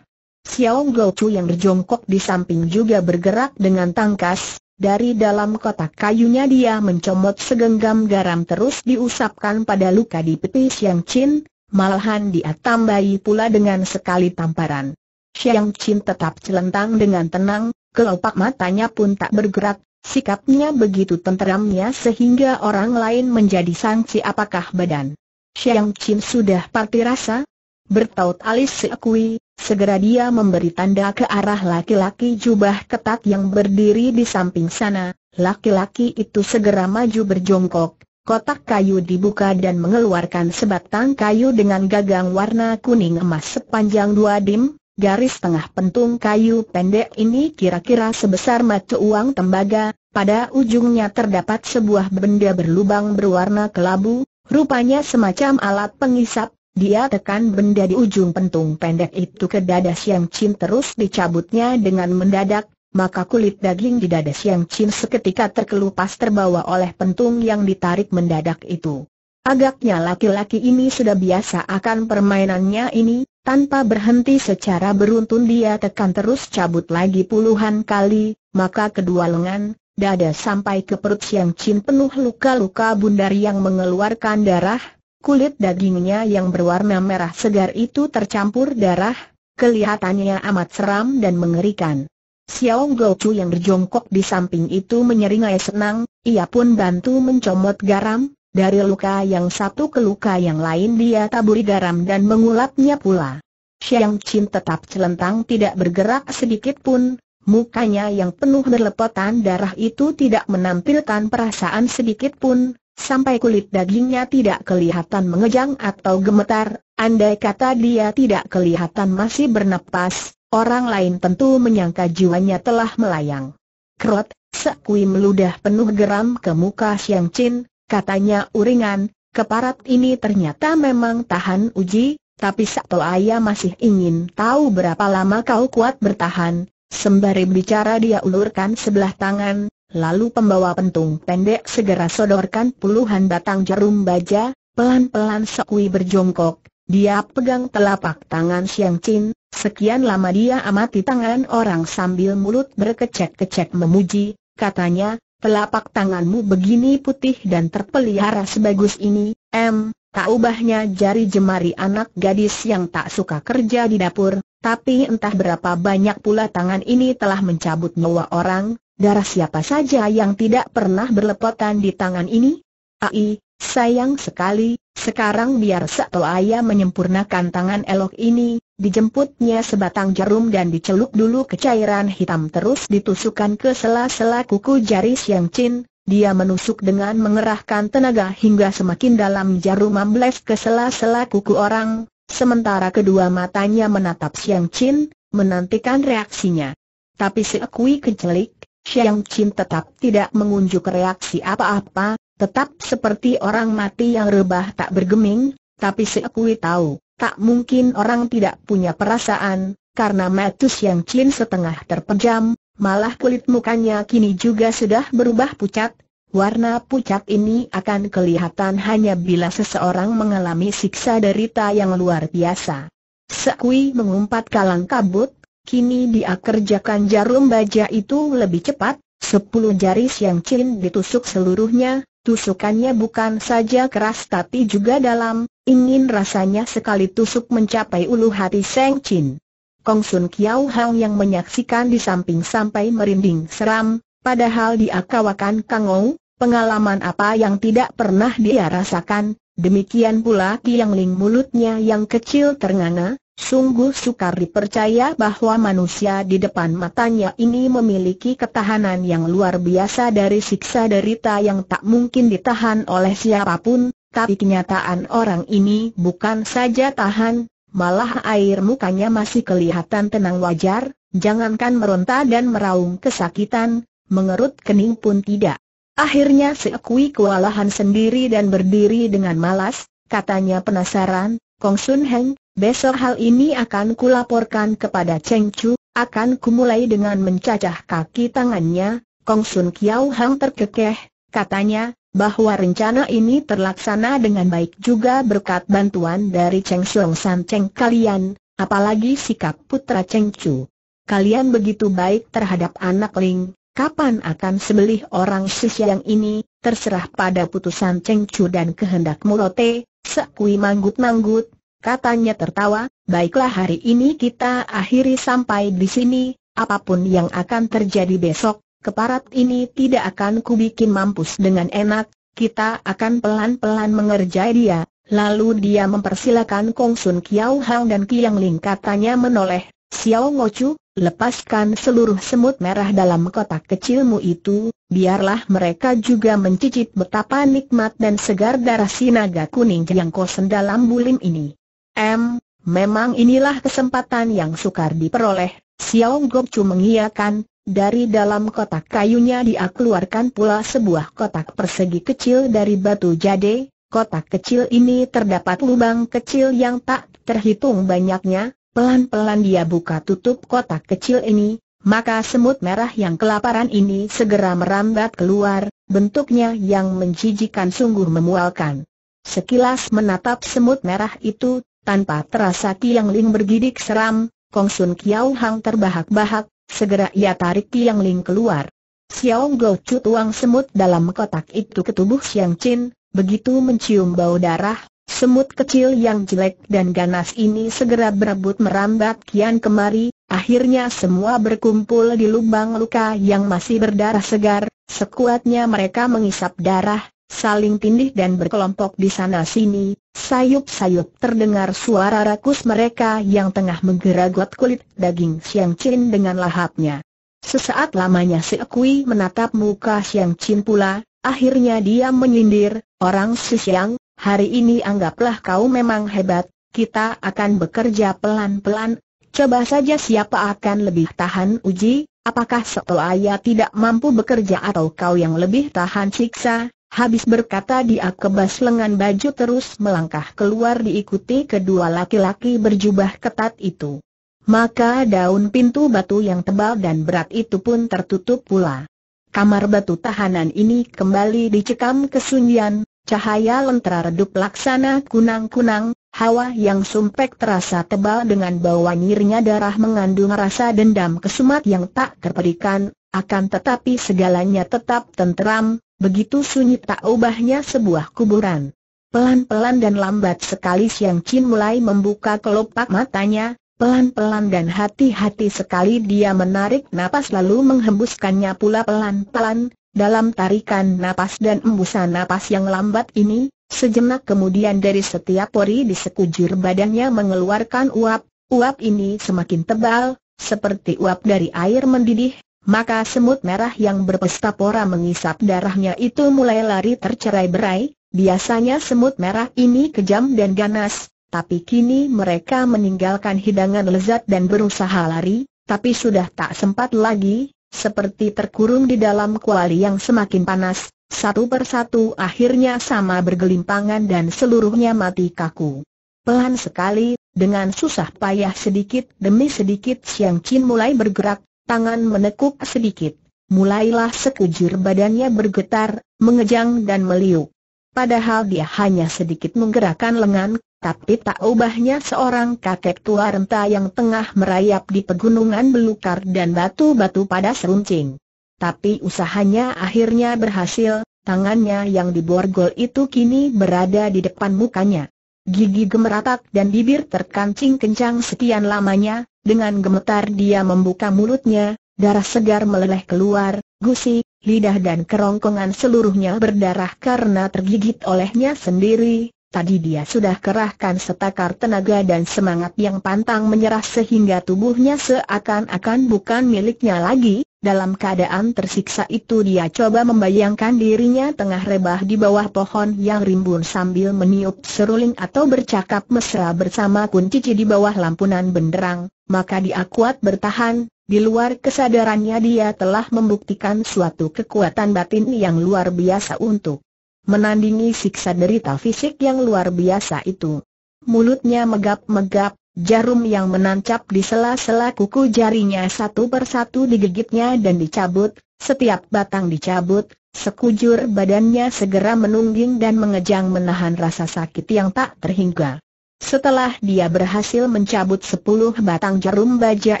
Xiao Gochu yang berjongkok di samping juga bergerak dengan tangkas, dari dalam kotak kayunya dia mencomot segenggam garam terus diusapkan pada luka di pipi Siang Chin, malahan dia tambahi pula dengan sekali tamparan. Xiang Qin tetap celentang dengan tenang, kelopak matanya pun tak bergerak, sikapnya begitu tenteramnya sehingga orang lain menjadi sangsi apakah badan. Xiang Qin sudah parti rasa? Bertaut alis seekui, segera dia memberi tanda ke arah laki-laki jubah ketat yang berdiri di samping sana, laki-laki itu segera maju berjongkok, kotak kayu dibuka dan mengeluarkan sebatang kayu dengan gagang warna kuning emas sepanjang dua dim, Garis tengah pentung kayu pendek ini kira-kira sebesar mata uang tembaga, pada ujungnya terdapat sebuah benda berlubang berwarna kelabu, rupanya semacam alat pengisap, dia tekan benda di ujung pentung pendek itu ke dada Siang cin terus dicabutnya dengan mendadak, maka kulit daging di dada Siang cin seketika terkelupas terbawa oleh pentung yang ditarik mendadak itu. Agaknya laki-laki ini sudah biasa akan permainannya ini, tanpa berhenti secara beruntun dia tekan terus cabut lagi puluhan kali, maka kedua lengan, dada sampai ke perut Siang cin penuh luka-luka bundar yang mengeluarkan darah, kulit dagingnya yang berwarna merah segar itu tercampur darah, kelihatannya amat seram dan mengerikan. Xiao Gochu yang berjongkok di samping itu menyeringai senang, ia pun bantu mencomot garam, dari luka yang satu ke luka yang lain dia taburi garam dan mengulapnya pula. Xiang Qin tetap celentang tidak bergerak sedikit pun, mukanya yang penuh berlepotan darah itu tidak menampilkan perasaan sedikit pun, sampai kulit dagingnya tidak kelihatan mengejang atau gemetar, andai kata dia tidak kelihatan masih bernapas, orang lain tentu menyangka jiwanya telah melayang. Krot, Sekui meludah penuh geram ke muka Xiang Qin, Katanya uringan, keparat ini ternyata memang tahan uji, tapi Sakto Ayah masih ingin tahu berapa lama kau kuat bertahan. Sembari bicara dia ulurkan sebelah tangan, lalu pembawa pentung pendek segera sodorkan puluhan batang jarum baja, pelan-pelan sekui berjongkok. Dia pegang telapak tangan Siang Chin, sekian lama dia amati tangan orang sambil mulut berkecek-kecek memuji, katanya, Telapak tanganmu begini putih dan terpelihara sebagus ini, M. tak ubahnya jari jemari anak gadis yang tak suka kerja di dapur, tapi entah berapa banyak pula tangan ini telah mencabut nyawa orang, darah siapa saja yang tidak pernah berlepotan di tangan ini? Ai, sayang sekali, sekarang biar Sato Ayah menyempurnakan tangan elok ini, Dijemputnya sebatang jarum dan dicelup dulu ke cairan hitam terus ditusukkan ke sela-sela kuku jari Siang Chin, dia menusuk dengan mengerahkan tenaga hingga semakin dalam jarum ambles ke sela-sela kuku orang, sementara kedua matanya menatap Siang Chin, menantikan reaksinya. Tapi seekui kecelik, Siang Chin tetap tidak mengunjuk reaksi apa-apa, tetap seperti orang mati yang rebah tak bergeming, tapi seekui tahu, tak mungkin orang tidak punya perasaan, karena Matus yang Chin setengah terpejam, malah kulit mukanya kini juga sudah berubah pucat. Warna pucat ini akan kelihatan hanya bila seseorang mengalami siksa derita yang luar biasa. Sekui mengumpat kalang kabut, kini dia kerjakan jarum baja itu lebih cepat, sepuluh jari Siang Chin ditusuk seluruhnya, tusukannya bukan saja keras tapi juga dalam, Ingin rasanya sekali tusuk mencapai ulu hati Seng Chin. Kong Sun Kiao Hang yang menyaksikan di samping sampai merinding seram, padahal dia kawakan Kang Ou, pengalaman apa yang tidak pernah dia rasakan, demikian pula Kiang Ling mulutnya yang kecil ternganga, sungguh sukar dipercaya bahwa manusia di depan matanya ini memiliki ketahanan yang luar biasa dari siksa derita yang tak mungkin ditahan oleh siapapun, tapi kenyataan orang ini bukan saja tahan, malah air mukanya masih kelihatan tenang wajar, jangankan meronta dan meraung kesakitan, mengerut kening pun tidak. Akhirnya seekui kewalahan sendiri dan berdiri dengan malas, katanya penasaran, Kong Sun Heng, besok hal ini akan kulaporkan kepada Cheng Chu, akan kumulai dengan mencacah kaki tangannya, Kong Sun Kiao Hang terkekeh, katanya, bahwa rencana ini terlaksana dengan baik juga berkat bantuan dari Cheng Xiong San Cheng kalian, apalagi sikap putra Cheng Chu. Kalian begitu baik terhadap anak Ling, kapan akan sebelih orang sisi yang ini, terserah pada putusan Cheng Chu dan kehendak Mulote, sekui manggut-manggut, katanya tertawa, baiklah hari ini kita akhiri sampai di sini, apapun yang akan terjadi besok, Keparat ini tidak akan kubikin mampus dengan enak, kita akan pelan-pelan mengerjai dia. Lalu dia mempersilakan Kong Sun Kiao Hang dan Kiang Ling katanya menoleh, Xiao Chu, lepaskan seluruh semut merah dalam kotak kecilmu itu, biarlah mereka juga mencicip betapa nikmat dan segar darah si naga kuning yang kosen dalam bulim ini. M, memang inilah kesempatan yang sukar diperoleh, Xiao Chu mengiakan, dari dalam kotak kayunya dia keluarkan pula sebuah kotak persegi kecil dari batu jade. Kotak kecil ini terdapat lubang kecil yang tak terhitung banyaknya. Pelan-pelan dia buka tutup kotak kecil ini, maka semut merah yang kelaparan ini segera merambat keluar, bentuknya yang menjijikan sungguh memualkan. Sekilas menatap semut merah itu, tanpa terasa Tiang Ling bergidik seram, Kong Sun Kiao Hang terbahak-bahak, Segera ia tarik Tiang Ling keluar. Xiao Go Chu tuang semut dalam kotak itu ke tubuh Xiang Chin, begitu mencium bau darah, semut kecil yang jelek dan ganas ini segera berebut merambat kian kemari, akhirnya semua berkumpul di lubang luka yang masih berdarah segar, sekuatnya mereka mengisap darah, saling tindih dan berkelompok di sana-sini, sayup-sayup terdengar suara rakus mereka yang tengah menggeragot kulit daging Siang Chin dengan lahapnya. Sesaat lamanya si Ekui menatap muka Siang Chin pula, akhirnya dia menyindir, orang si Siang, hari ini anggaplah kau memang hebat, kita akan bekerja pelan-pelan, coba saja siapa akan lebih tahan uji, apakah setelah ayah tidak mampu bekerja atau kau yang lebih tahan siksa, Habis berkata dia kebas lengan baju terus melangkah keluar diikuti kedua laki-laki berjubah ketat itu. Maka daun pintu batu yang tebal dan berat itu pun tertutup pula. Kamar batu tahanan ini kembali dicekam kesunyian, cahaya lentera redup laksana kunang-kunang, hawa yang sumpek terasa tebal dengan bau wangirnya darah mengandung rasa dendam kesumat yang tak terperikan, akan tetapi segalanya tetap tenteram, Begitu sunyi tak ubahnya sebuah kuburan. Pelan-pelan dan lambat sekali Siang Chin mulai membuka kelopak matanya, pelan-pelan dan hati-hati sekali dia menarik napas lalu menghembuskannya pula pelan-pelan, dalam tarikan napas dan embusan napas yang lambat ini, sejenak kemudian dari setiap pori di sekujur badannya mengeluarkan uap, uap ini semakin tebal, seperti uap dari air mendidih, maka semut merah yang berpesta pora mengisap darahnya itu mulai lari tercerai berai, biasanya semut merah ini kejam dan ganas, tapi kini mereka meninggalkan hidangan lezat dan berusaha lari, tapi sudah tak sempat lagi, seperti terkurung di dalam kuali yang semakin panas, satu persatu akhirnya sama bergelimpangan dan seluruhnya mati kaku. Pelan sekali, dengan susah payah sedikit demi sedikit Siang Chin mulai bergerak, tangan menekuk sedikit. Mulailah sekujur badannya bergetar, mengejang dan meliuk. Padahal dia hanya sedikit menggerakkan lengan, tapi tak ubahnya seorang kakek tua renta yang tengah merayap di pegunungan belukar dan batu-batu pada seruncing. Tapi usahanya akhirnya berhasil, tangannya yang diborgol itu kini berada di depan mukanya. Gigi gemeratak dan bibir terkancing kencang sekian lamanya, dengan gemetar dia membuka mulutnya, darah segar meleleh keluar, gusi, lidah dan kerongkongan seluruhnya berdarah karena tergigit olehnya sendiri, Tadi dia sudah kerahkan setakar tenaga dan semangat yang pantang menyerah sehingga tubuhnya seakan-akan bukan miliknya lagi. Dalam keadaan tersiksa itu dia coba membayangkan dirinya tengah rebah di bawah pohon yang rimbun sambil meniup seruling atau bercakap mesra bersama kuncici di bawah lampunan benderang, maka dia kuat bertahan, di luar kesadarannya dia telah membuktikan suatu kekuatan batin yang luar biasa untuk menandingi siksa derita fisik yang luar biasa itu. Mulutnya megap-megap, jarum yang menancap di sela-sela kuku jarinya satu persatu digigitnya dan dicabut, setiap batang dicabut, sekujur badannya segera menungging dan mengejang menahan rasa sakit yang tak terhingga. Setelah dia berhasil mencabut sepuluh batang jarum baja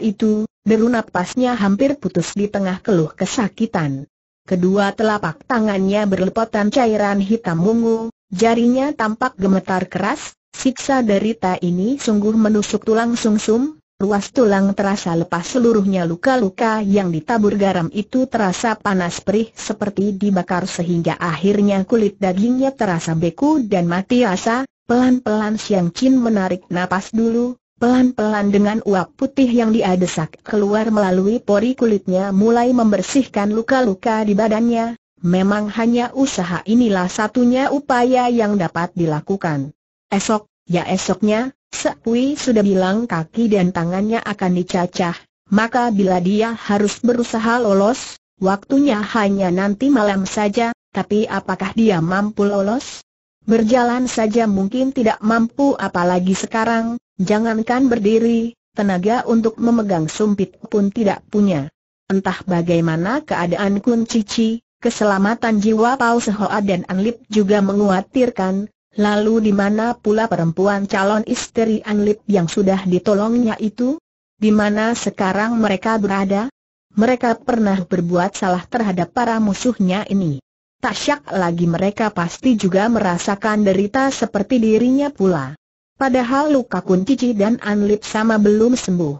itu, deru napasnya hampir putus di tengah keluh kesakitan. Kedua telapak tangannya berlepotan cairan hitam ungu, jarinya tampak gemetar keras, siksa derita ini sungguh menusuk tulang sungsum, ruas tulang terasa lepas seluruhnya luka-luka yang ditabur garam itu terasa panas perih seperti dibakar sehingga akhirnya kulit dagingnya terasa beku dan mati asa, pelan-pelan Siang Chin menarik napas dulu, Pelan-pelan dengan uap putih yang diadesak keluar melalui pori kulitnya mulai membersihkan luka-luka di badannya, memang hanya usaha inilah satunya upaya yang dapat dilakukan. Esok, ya esoknya, Sekui sudah bilang kaki dan tangannya akan dicacah, maka bila dia harus berusaha lolos, waktunya hanya nanti malam saja, tapi apakah dia mampu lolos? Berjalan saja mungkin tidak mampu apalagi sekarang, jangankan berdiri, tenaga untuk memegang sumpit pun tidak punya. Entah bagaimana keadaan Kun Cici, keselamatan jiwa Pao Sehoa dan Anlip juga menguatirkan, lalu di mana pula perempuan calon istri Anlip yang sudah ditolongnya itu? Di mana sekarang mereka berada? Mereka pernah berbuat salah terhadap para musuhnya ini tak syak lagi mereka pasti juga merasakan derita seperti dirinya pula. Padahal luka Kun Cici dan An Lip sama belum sembuh.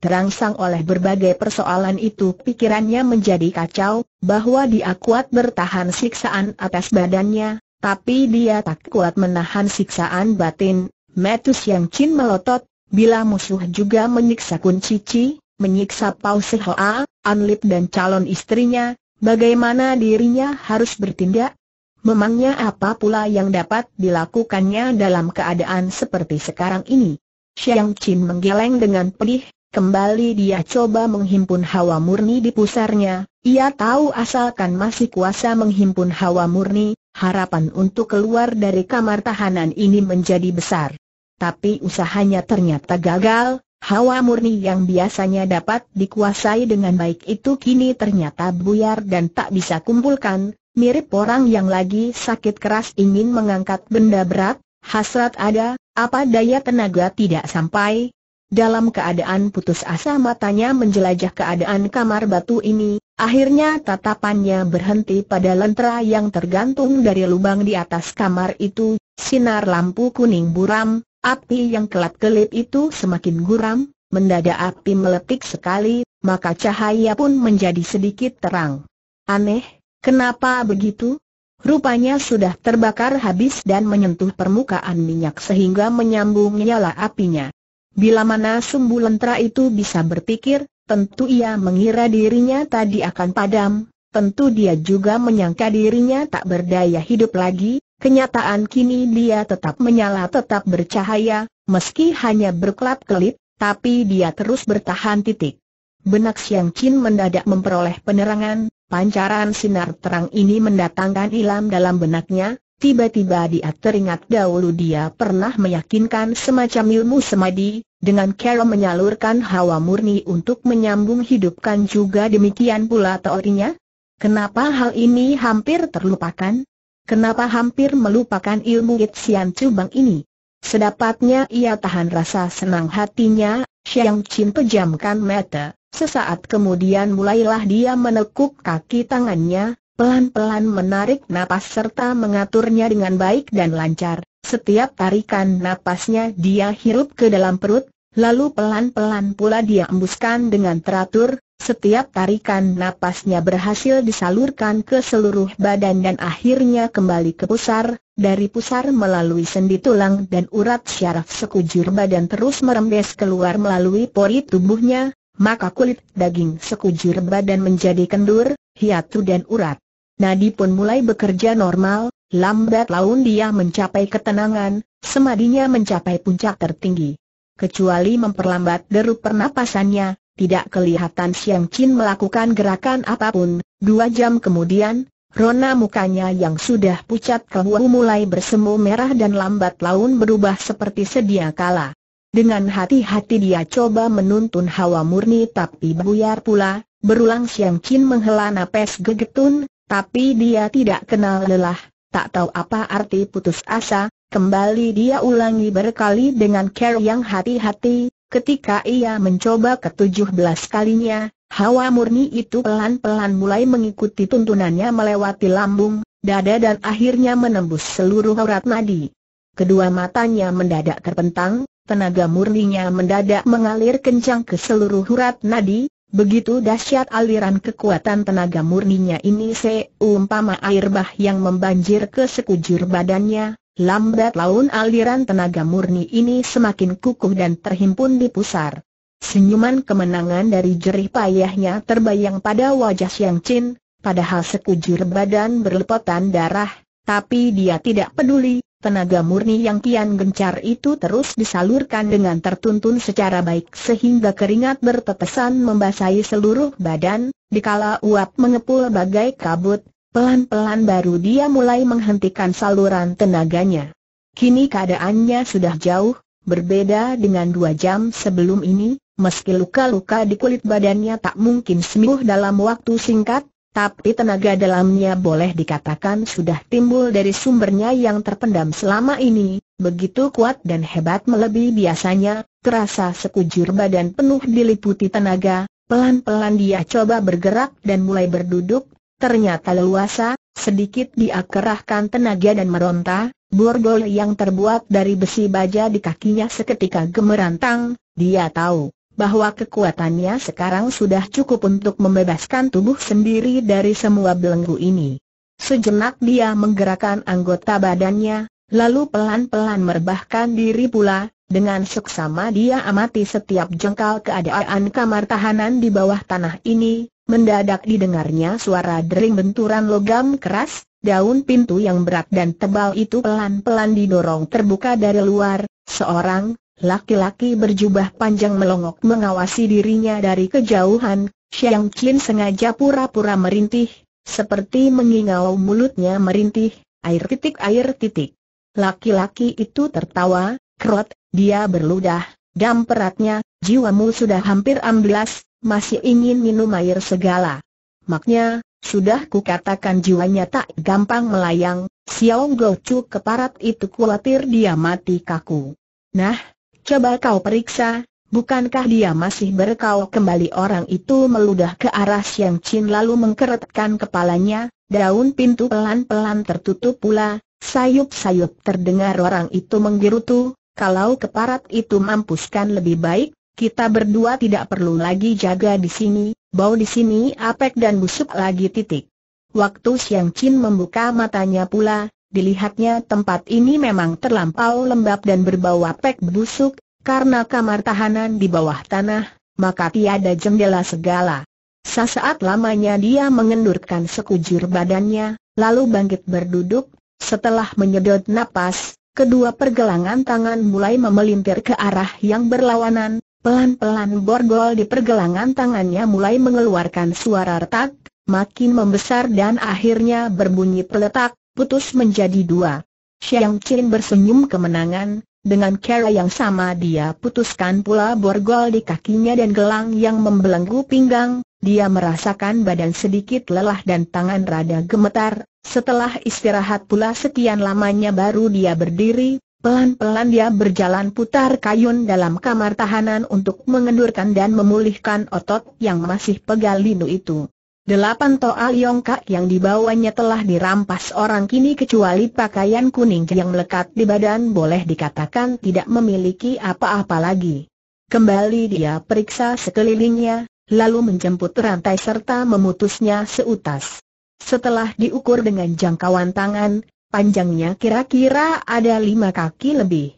Terangsang oleh berbagai persoalan itu pikirannya menjadi kacau, bahwa dia kuat bertahan siksaan atas badannya, tapi dia tak kuat menahan siksaan batin. Metus yang cin melotot, bila musuh juga menyiksa Kun Cici, menyiksa Pau Sehoa, Anlip dan calon istrinya, Bagaimana dirinya harus bertindak? Memangnya apa pula yang dapat dilakukannya dalam keadaan seperti sekarang ini? Xiang Qin menggeleng dengan pedih, kembali dia coba menghimpun hawa murni di pusarnya, ia tahu asalkan masih kuasa menghimpun hawa murni, harapan untuk keluar dari kamar tahanan ini menjadi besar. Tapi usahanya ternyata gagal, Hawa murni yang biasanya dapat dikuasai dengan baik itu kini ternyata buyar dan tak bisa kumpulkan, mirip orang yang lagi sakit keras ingin mengangkat benda berat, hasrat ada, apa daya tenaga tidak sampai. Dalam keadaan putus asa matanya menjelajah keadaan kamar batu ini, akhirnya tatapannya berhenti pada lentera yang tergantung dari lubang di atas kamar itu, sinar lampu kuning buram, Api yang kelap-kelip itu semakin guram, mendadak api meletik sekali, maka cahaya pun menjadi sedikit terang. Aneh, kenapa begitu? Rupanya sudah terbakar habis dan menyentuh permukaan minyak sehingga menyambung nyala apinya. Bila mana sumbu lentera itu bisa berpikir, tentu ia mengira dirinya tadi akan padam, tentu dia juga menyangka dirinya tak berdaya hidup lagi, Kenyataan kini dia tetap menyala tetap bercahaya, meski hanya berkelap-kelip, tapi dia terus bertahan titik. Benak Siang Chin mendadak memperoleh penerangan, pancaran sinar terang ini mendatangkan ilam dalam benaknya, tiba-tiba dia teringat dahulu dia pernah meyakinkan semacam ilmu semadi, dengan cara menyalurkan hawa murni untuk menyambung hidupkan juga demikian pula teorinya. Kenapa hal ini hampir terlupakan? Kenapa hampir melupakan ilmu Itsian Cubang ini? Sedapatnya ia tahan rasa senang hatinya, Xiang Qin pejamkan mata, sesaat kemudian mulailah dia menekuk kaki tangannya, pelan-pelan menarik napas serta mengaturnya dengan baik dan lancar. Setiap tarikan napasnya dia hirup ke dalam perut, Lalu pelan-pelan pula dia embuskan dengan teratur, setiap tarikan napasnya berhasil disalurkan ke seluruh badan dan akhirnya kembali ke pusar, dari pusar melalui sendi tulang dan urat syaraf sekujur badan terus merembes keluar melalui pori tubuhnya, maka kulit daging sekujur badan menjadi kendur, hiatu dan urat. Nadi pun mulai bekerja normal, lambat laun dia mencapai ketenangan, semadinya mencapai puncak tertinggi kecuali memperlambat deru pernapasannya, tidak kelihatan Siang Chin melakukan gerakan apapun. Dua jam kemudian, rona mukanya yang sudah pucat keluar mulai bersemu merah dan lambat laun berubah seperti sedia kala. Dengan hati-hati dia coba menuntun hawa murni tapi buyar pula, berulang Siang Chin menghela napas gegetun, tapi dia tidak kenal lelah, tak tahu apa arti putus asa, Kembali dia ulangi berkali dengan care yang hati-hati, ketika ia mencoba ketujuh belas kalinya, hawa murni itu pelan-pelan mulai mengikuti tuntunannya melewati lambung, dada dan akhirnya menembus seluruh urat nadi. Kedua matanya mendadak terpentang, tenaga murninya mendadak mengalir kencang ke seluruh urat nadi, Begitu dahsyat aliran kekuatan tenaga murninya ini seumpama air bah yang membanjir ke sekujur badannya, Lambat laun aliran tenaga murni ini semakin kukuh dan terhimpun di pusar. Senyuman kemenangan dari jerih payahnya terbayang pada wajah Siang Chin, padahal sekujur badan berlepotan darah, tapi dia tidak peduli, tenaga murni yang kian gencar itu terus disalurkan dengan tertuntun secara baik sehingga keringat bertetesan membasahi seluruh badan, dikala uap mengepul bagai kabut, Pelan-pelan baru dia mulai menghentikan saluran tenaganya. Kini keadaannya sudah jauh, berbeda dengan dua jam sebelum ini, meski luka-luka di kulit badannya tak mungkin sembuh dalam waktu singkat, tapi tenaga dalamnya boleh dikatakan sudah timbul dari sumbernya yang terpendam selama ini, begitu kuat dan hebat melebihi biasanya, terasa sekujur badan penuh diliputi tenaga, pelan-pelan dia coba bergerak dan mulai berduduk, Ternyata leluasa, sedikit dia tenaga dan meronta, bordol yang terbuat dari besi baja di kakinya seketika gemerantang, dia tahu bahwa kekuatannya sekarang sudah cukup untuk membebaskan tubuh sendiri dari semua belenggu ini. Sejenak dia menggerakkan anggota badannya, lalu pelan-pelan merbahkan diri pula, dengan seksama dia amati setiap jengkal keadaan kamar tahanan di bawah tanah ini, Mendadak didengarnya suara dering benturan logam keras, daun pintu yang berat dan tebal itu pelan-pelan didorong terbuka dari luar, seorang laki-laki berjubah panjang melongok mengawasi dirinya dari kejauhan, Xiang Qin sengaja pura-pura merintih, seperti mengingau mulutnya merintih, air titik air titik. Laki-laki itu tertawa, kerot, dia berludah, dam peratnya, jiwamu sudah hampir amblas, masih ingin minum air segala. Maknya, sudah kukatakan jiwanya tak gampang melayang, Xiao Gocu keparat itu khawatir dia mati kaku. Nah, coba kau periksa, bukankah dia masih berkau kembali orang itu meludah ke arah Xiang Qin lalu mengkeretkan kepalanya, daun pintu pelan-pelan tertutup pula, sayup-sayup terdengar orang itu menggerutu, kalau keparat itu mampuskan lebih baik, kita berdua tidak perlu lagi jaga di sini, bau di sini apek dan busuk lagi titik. Waktu Siang Chin membuka matanya pula, dilihatnya tempat ini memang terlampau lembab dan berbau apek busuk, karena kamar tahanan di bawah tanah, maka tiada jendela segala. Sesaat lamanya dia mengendurkan sekujur badannya, lalu bangkit berduduk, setelah menyedot napas, Kedua pergelangan tangan mulai memelintir ke arah yang berlawanan, Pelan-pelan borgol di pergelangan tangannya mulai mengeluarkan suara retak, makin membesar dan akhirnya berbunyi peletak, putus menjadi dua. Xiang Qin bersenyum kemenangan, dengan cara yang sama dia putuskan pula borgol di kakinya dan gelang yang membelenggu pinggang, dia merasakan badan sedikit lelah dan tangan rada gemetar, setelah istirahat pula sekian lamanya baru dia berdiri, Pelan-pelan dia berjalan putar kayun dalam kamar tahanan untuk mengendurkan dan memulihkan otot yang masih pegal linu itu. Delapan toa liongkak yang dibawanya telah dirampas orang kini kecuali pakaian kuning yang melekat di badan boleh dikatakan tidak memiliki apa-apa lagi. Kembali dia periksa sekelilingnya, lalu menjemput rantai serta memutusnya seutas. Setelah diukur dengan jangkauan tangan, panjangnya kira-kira ada lima kaki lebih.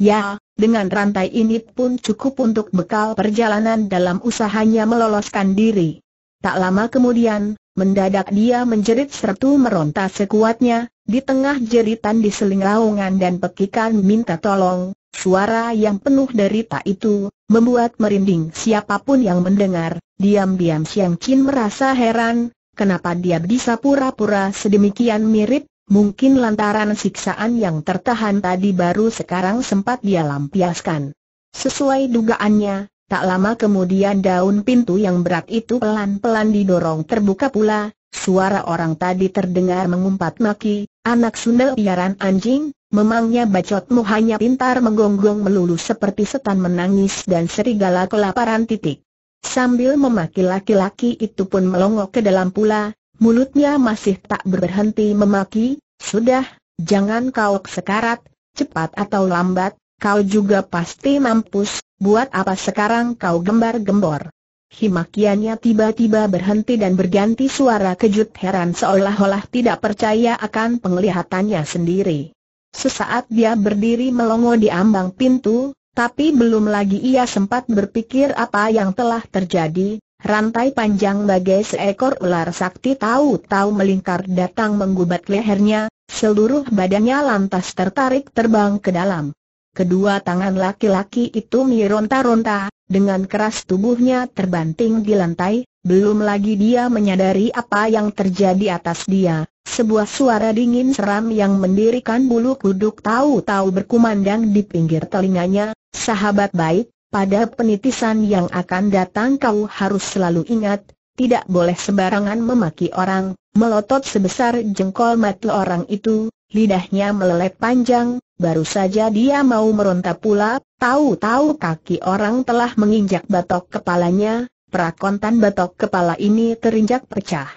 Ya, dengan rantai ini pun cukup untuk bekal perjalanan dalam usahanya meloloskan diri. Tak lama kemudian, mendadak dia menjerit sertu meronta sekuatnya, di tengah jeritan diseling raungan dan pekikan minta tolong, suara yang penuh derita itu, membuat merinding siapapun yang mendengar, diam-diam Siang Chin merasa heran, kenapa dia bisa pura-pura sedemikian mirip Mungkin lantaran siksaan yang tertahan tadi baru sekarang sempat dia lampiaskan. Sesuai dugaannya, tak lama kemudian daun pintu yang berat itu pelan-pelan didorong terbuka pula, suara orang tadi terdengar mengumpat maki, anak sundel piaran anjing, memangnya bacotmu hanya pintar menggonggong melulu seperti setan menangis dan serigala kelaparan titik. Sambil memaki laki-laki itu pun melongok ke dalam pula, mulutnya masih tak berhenti memaki, sudah, jangan kau sekarat, cepat atau lambat, kau juga pasti mampus, buat apa sekarang kau gembar-gembor. Himakiannya tiba-tiba berhenti dan berganti suara kejut heran seolah-olah tidak percaya akan penglihatannya sendiri. Sesaat dia berdiri melongo di ambang pintu, tapi belum lagi ia sempat berpikir apa yang telah terjadi, Rantai panjang bagai seekor ular sakti tahu-tahu melingkar datang menggubat lehernya, seluruh badannya lantas tertarik terbang ke dalam. Kedua tangan laki-laki itu mironta-ronta, dengan keras tubuhnya terbanting di lantai, belum lagi dia menyadari apa yang terjadi atas dia. Sebuah suara dingin seram yang mendirikan bulu kuduk tahu-tahu berkumandang di pinggir telinganya, sahabat baik, pada penitisan yang akan datang kau harus selalu ingat, tidak boleh sembarangan memaki orang, melotot sebesar jengkol mati orang itu, lidahnya meleleh panjang, baru saja dia mau meronta pula, tahu-tahu kaki orang telah menginjak batok kepalanya, prakontan batok kepala ini terinjak pecah.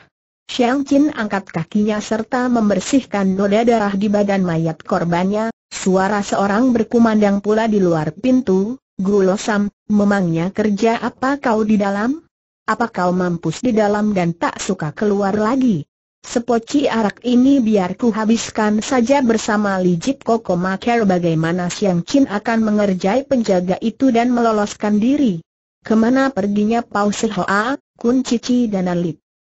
Xiang Qin angkat kakinya serta membersihkan noda darah di badan mayat korbannya, suara seorang berkumandang pula di luar pintu, Gulosam, memangnya kerja apa kau di dalam? Apa kau mampus di dalam dan tak suka keluar lagi? Sepoci arak ini biar ku habiskan saja bersama Lijip Koko Maker bagaimana Siang Chin akan mengerjai penjaga itu dan meloloskan diri. Kemana perginya Pau Sehoa, Kun Cici dan Alip?